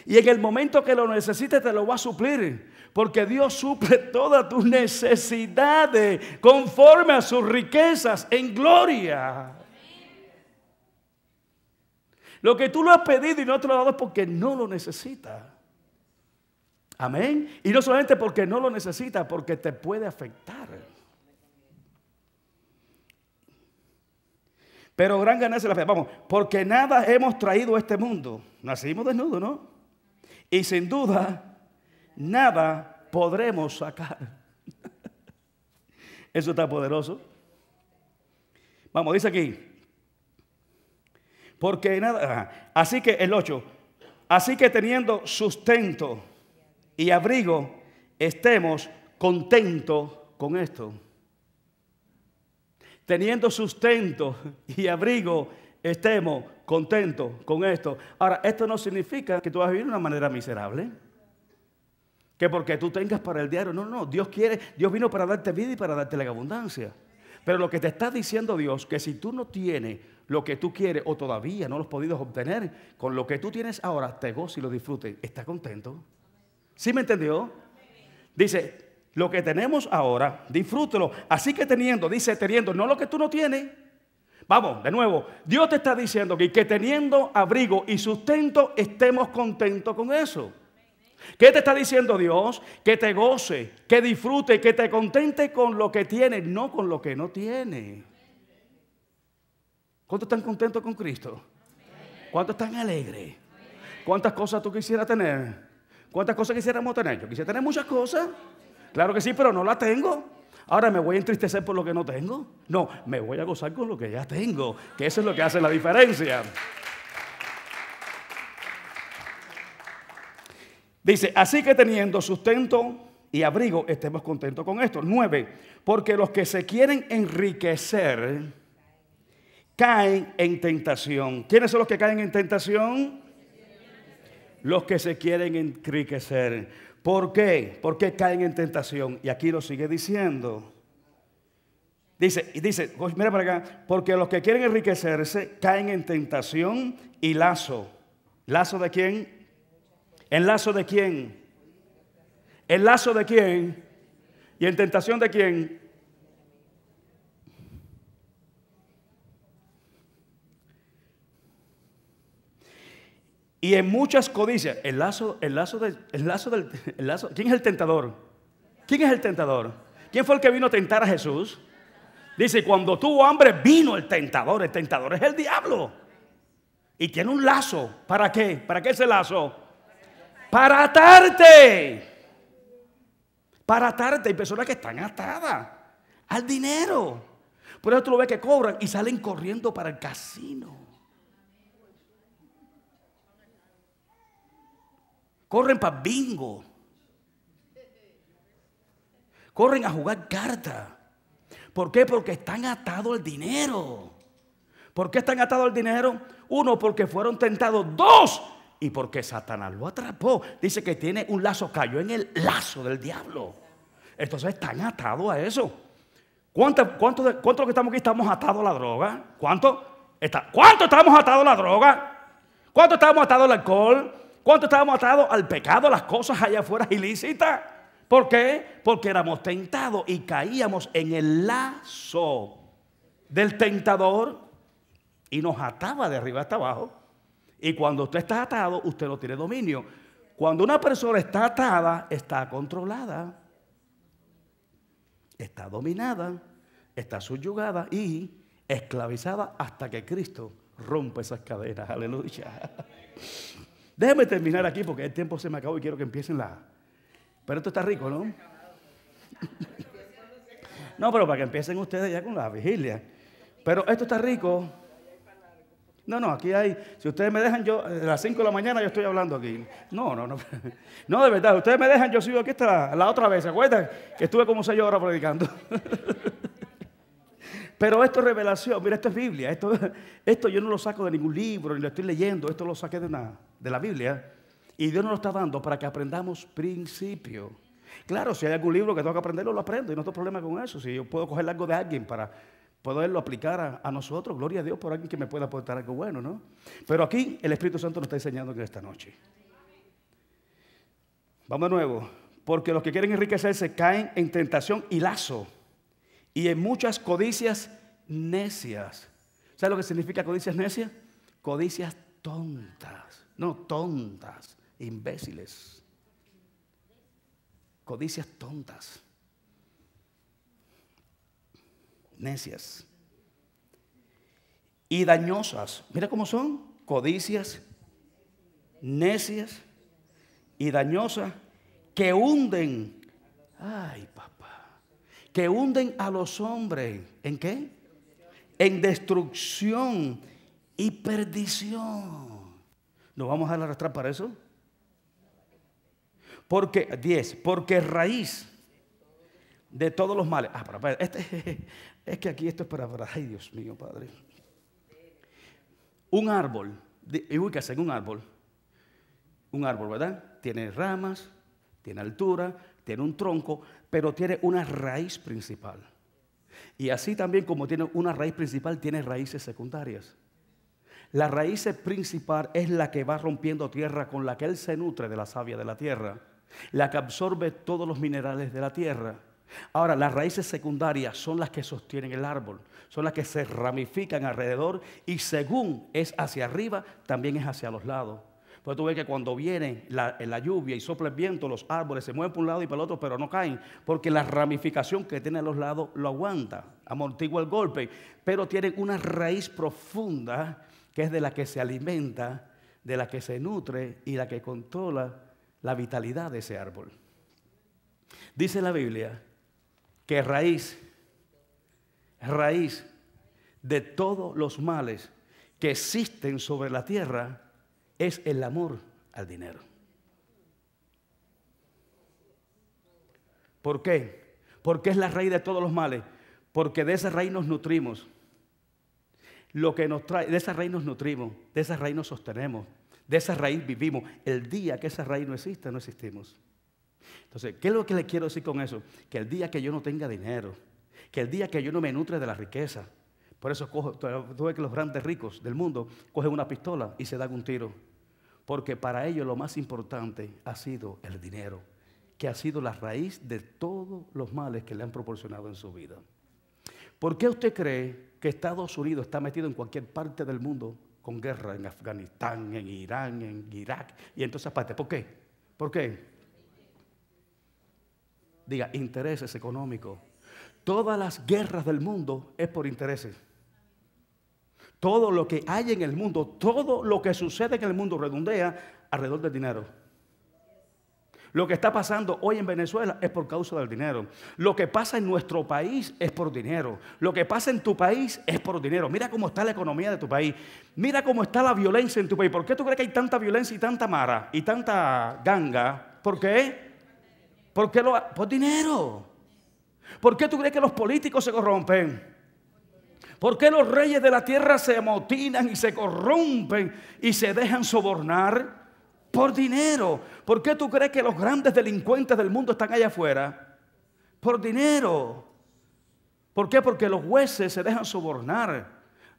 Y en el momento que lo necesites te lo va a suplir porque Dios suple todas tus necesidades conforme a sus riquezas en gloria. Lo que tú lo has pedido y no te lo has dado es porque no lo necesitas. Amén. Y no solamente porque no lo necesitas, porque te puede afectar. Pero gran ganancia la fe. Vamos, porque nada hemos traído a este mundo. Nacimos desnudos, ¿no? Y sin duda nada podremos sacar. Eso está poderoso. Vamos, dice aquí. Porque nada. Así que el 8. Así que teniendo sustento y abrigo, estemos contentos con esto. Teniendo sustento y abrigo, estemos contentos con esto. Ahora, esto no significa que tú vas a vivir de una manera miserable. Que porque tú tengas para el diario. No, no, Dios quiere, Dios vino para darte vida y para darte la abundancia. Pero lo que te está diciendo Dios, que si tú no tienes lo que tú quieres o todavía no lo has podido obtener, con lo que tú tienes ahora, te goce y lo disfrutes. ¿Estás contento? ¿Sí me entendió? Dice, lo que tenemos ahora, disfrútelo. Así que teniendo, dice teniendo, no lo que tú no tienes. Vamos, de nuevo, Dios te está diciendo que teniendo abrigo y sustento, estemos contentos con eso. ¿Qué te está diciendo Dios? Que te goce, que disfrute, que te contente con lo que tienes, no con lo que no tiene. ¿Cuántos están contentos con Cristo? ¿Cuántos están alegres? ¿Cuántas cosas tú quisieras tener? ¿Cuántas cosas quisiéramos tener? Yo quisiera tener muchas cosas. Claro que sí, pero no las tengo. Ahora me voy a entristecer por lo que no tengo. No, me voy a gozar con lo que ya tengo, que eso es lo que hace la diferencia. Dice, así que teniendo sustento y abrigo, estemos contentos con esto. Nueve, porque los que se quieren enriquecer caen en tentación. ¿Quiénes son los que caen en tentación? Los que se quieren enriquecer. ¿Por qué? ¿Por qué caen en tentación? Y aquí lo sigue diciendo. Dice, y dice, mira para acá, porque los que quieren enriquecerse caen en tentación y lazo. ¿Lazo de quién? ¿En lazo de quién? ¿En lazo de quién? ¿Y en tentación de quién? Y en muchas codicias, el lazo, el lazo, del? el lazo del, el lazo, ¿quién es el tentador? ¿Quién es el tentador? ¿Quién fue el que vino a tentar a Jesús? Dice, cuando tuvo hambre vino el tentador. El tentador es el diablo. Y tiene un lazo. ¿Para qué? ¿Para qué ese lazo? para atarte. Para atarte. Hay personas que están atadas al dinero. Por eso tú lo ves que cobran y salen corriendo para el casino. Corren para bingo. Corren a jugar carta, ¿Por qué? Porque están atados al dinero. ¿Por qué están atados al dinero? Uno, porque fueron tentados. Dos, y porque Satanás lo atrapó, dice que tiene un lazo, cayó en el lazo del diablo. Entonces están atados a eso. ¿Cuántos cuánto, cuánto, que estamos aquí estamos atados a la droga? ¿Cuánto? Está, ¿Cuánto estamos atados a la droga? ¿Cuánto estamos atados al alcohol? ¿Cuánto estamos atados al pecado, las cosas allá afuera ilícitas? ¿Por qué? Porque éramos tentados y caíamos en el lazo del tentador y nos ataba de arriba hasta abajo. Y cuando usted está atado, usted no tiene dominio. Cuando una persona está atada, está controlada, está dominada, está subyugada y esclavizada hasta que Cristo rompe esas cadenas. Aleluya. Déjeme terminar aquí porque el tiempo se me acabó y quiero que empiecen la... Pero esto está rico, ¿no? No, pero para que empiecen ustedes ya con la vigilia. Pero esto está rico. No, no, aquí hay, si ustedes me dejan yo, a eh, las 5 de la mañana yo estoy hablando aquí. No, no, no. No, de verdad, ustedes me dejan, yo sigo aquí hasta la, otra vez, ¿se acuerdan? Que estuve como 6 horas predicando. Pero esto es revelación, mira, esto es Biblia, esto, esto yo no lo saco de ningún libro, ni lo estoy leyendo, esto lo saqué de, de la Biblia. Y Dios nos lo está dando para que aprendamos principio. Claro, si hay algún libro que tengo que aprenderlo, lo aprendo y no tengo problema con eso. Si yo puedo coger algo de alguien para poderlo aplicar a, nosotros. Gloria a Dios por alguien que me pueda aportar algo bueno, ¿no? Pero aquí el Espíritu Santo nos está enseñando en esta noche. Vamos de nuevo. Porque los que quieren enriquecerse caen en tentación y lazo y en muchas codicias necias. ¿Sabes lo que significa codicias necias? Codicias tontas. No, tontas, imbéciles. Codicias tontas. necias y dañosas. Mira cómo son, codicias, necias y dañosas que hunden, ay papá, que hunden a los hombres. ¿En qué? En destrucción y perdición. ¿Nos vamos a arrastrar para eso? Porque, 10, porque raíz de todos los males. Ah, pero, este, es que aquí esto es para... Ay, Dios mío, Padre. Un árbol, que en un árbol. Un árbol, ¿verdad? Tiene ramas, tiene altura, tiene un tronco, pero tiene una raíz principal. Y así también como tiene una raíz principal, tiene raíces secundarias. La raíz principal es la que va rompiendo tierra con la que él se nutre de la savia de la tierra, la que absorbe todos los minerales de la tierra Ahora, las raíces secundarias son las que sostienen el árbol, son las que se ramifican alrededor y según es hacia arriba, también es hacia los lados. Porque tú ves que cuando viene la, la, lluvia y sopla el viento, los árboles se mueven por un lado y para el otro, pero no caen, porque la ramificación que tiene a los lados lo aguanta, amortigua el golpe, pero tienen una raíz profunda que es de la que se alimenta, de la que se nutre y la que controla la vitalidad de ese árbol. Dice la Biblia que raíz, raíz de todos los males que existen sobre la tierra es el amor al dinero. ¿Por qué? Porque es la raíz de todos los males. Porque de esa raíz nos nutrimos. Lo que nos trae, de esa raíz nos nutrimos, de esa raíz nos sostenemos, de esa raíz vivimos. El día que esa raíz no exista, no existimos. Entonces, ¿qué es lo que le quiero decir con eso? Que el día que yo no tenga dinero, que el día que yo no me nutre de la riqueza, por eso cojo, que los grandes ricos del mundo cogen una pistola y se dan un tiro. Porque para ellos lo más importante ha sido el dinero, que ha sido la raíz de todos los males que le han proporcionado en su vida. ¿Por qué usted cree que Estados Unidos está metido en cualquier parte del mundo con guerra en Afganistán, en Irán, en Irak y en todas esas partes? ¿Por qué? ¿Por qué? diga intereses económicos. Todas las guerras del mundo es por intereses. Todo lo que hay en el mundo, todo lo que sucede en el mundo redondea alrededor del dinero. Lo que está pasando hoy en Venezuela es por causa del dinero. Lo que pasa en nuestro país es por dinero. Lo que pasa en tu país es por dinero. Mira cómo está la economía de tu país. Mira cómo está la violencia en tu país. ¿Por qué tú crees que hay tanta violencia y tanta mara y tanta ganga? ¿Por qué? ¿Por qué lo Por dinero. ¿Por qué tú crees que los políticos se corrompen? ¿Por qué los reyes de la tierra se amotinan y se corrompen y se dejan sobornar? Por dinero. ¿Por qué tú crees que los grandes delincuentes del mundo están allá afuera? Por dinero. ¿Por qué? Porque los jueces se dejan sobornar.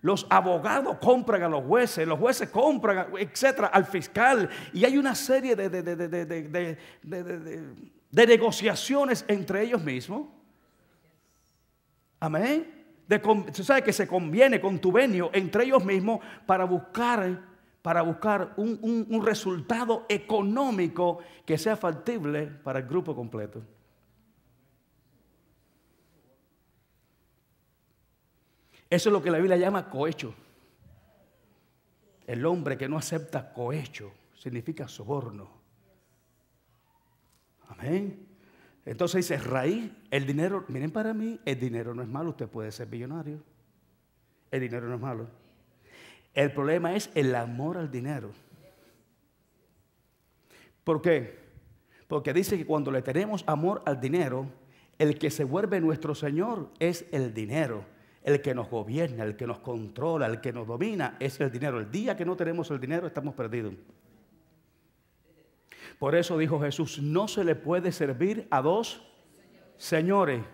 Los abogados compran a los jueces, los jueces compran, etcétera, al fiscal. Y hay una serie de de negociaciones entre ellos mismos. Amén. De, ¿sabes que se conviene con venio entre ellos mismos para buscar, para buscar un, un resultado económico que sea factible para el grupo completo. Eso es lo que la Biblia llama cohecho. El hombre que no acepta cohecho significa soborno. Amén. Entonces dice, raíz, el dinero, miren para mí, el dinero no es malo, usted puede ser millonario. El dinero no es malo. El problema es el amor al dinero. ¿Por qué? Porque dice que cuando le tenemos amor al dinero, el que se vuelve nuestro Señor es el dinero. El que nos gobierna, el que nos controla, el que nos domina es el dinero. El día que no tenemos el dinero estamos perdidos. Por eso dijo Jesús, no se le puede servir a dos señores.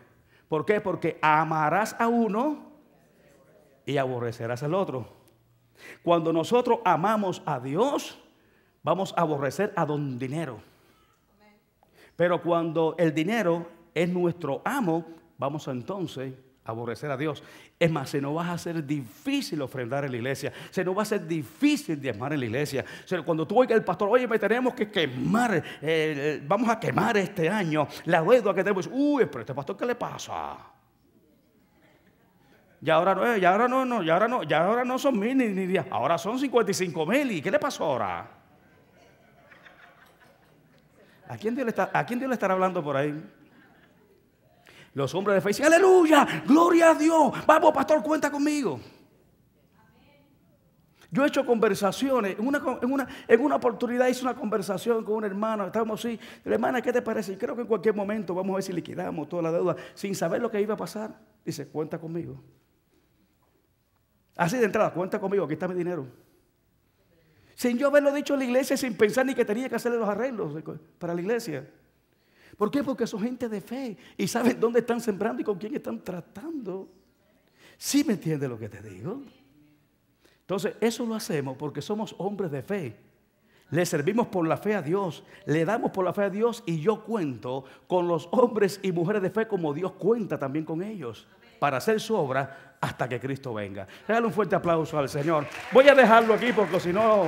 ¿Por qué? Porque amarás a uno y aborrecerás al otro. Cuando nosotros amamos a Dios, vamos a aborrecer a don dinero. Pero cuando el dinero es nuestro amo, vamos entonces aborrecer a Dios. Es más, se nos va a hacer difícil ofrendar en la iglesia, se nos va a hacer difícil diezmar en la iglesia. Cuando tú oigas el pastor, oye, me tenemos que quemar, eh, vamos a quemar este año la deuda que tenemos. Uy, pero este pastor, ¿qué le pasa? Ya ahora no, eh, ya ahora no, no, ya ahora no, ya ahora no son mil ni, ni diez, ahora son 55 mil. ¿Y qué le pasó ahora? ¿A quién Dios le, está, ¿A quién Dios le estará hablando por ahí? Los hombres de fe dicen, aleluya, gloria a Dios. Vamos, pastor, cuenta conmigo. Yo he hecho conversaciones, en una, en, una, oportunidad hice una conversación con un hermano, estábamos así, hermana, ¿qué te parece? Creo que en cualquier momento vamos a ver si liquidamos toda la deuda, sin saber lo que iba a pasar. Dice, cuenta conmigo. Así de entrada, cuenta conmigo, aquí está mi dinero. Sin yo haberlo dicho a la iglesia, sin pensar ni que tenía que hacerle los arreglos para la iglesia. ¿Por qué? Porque son gente de fe y saben dónde están sembrando y con quién están tratando. ¿Sí me entiende lo que te digo? Entonces, eso lo hacemos porque somos hombres de fe. Le servimos por la fe a Dios, le damos por la fe a Dios y yo cuento con los hombres y mujeres de fe como Dios cuenta también con ellos para hacer su obra hasta que Cristo venga. Dale un fuerte aplauso al Señor. Voy a dejarlo aquí porque si no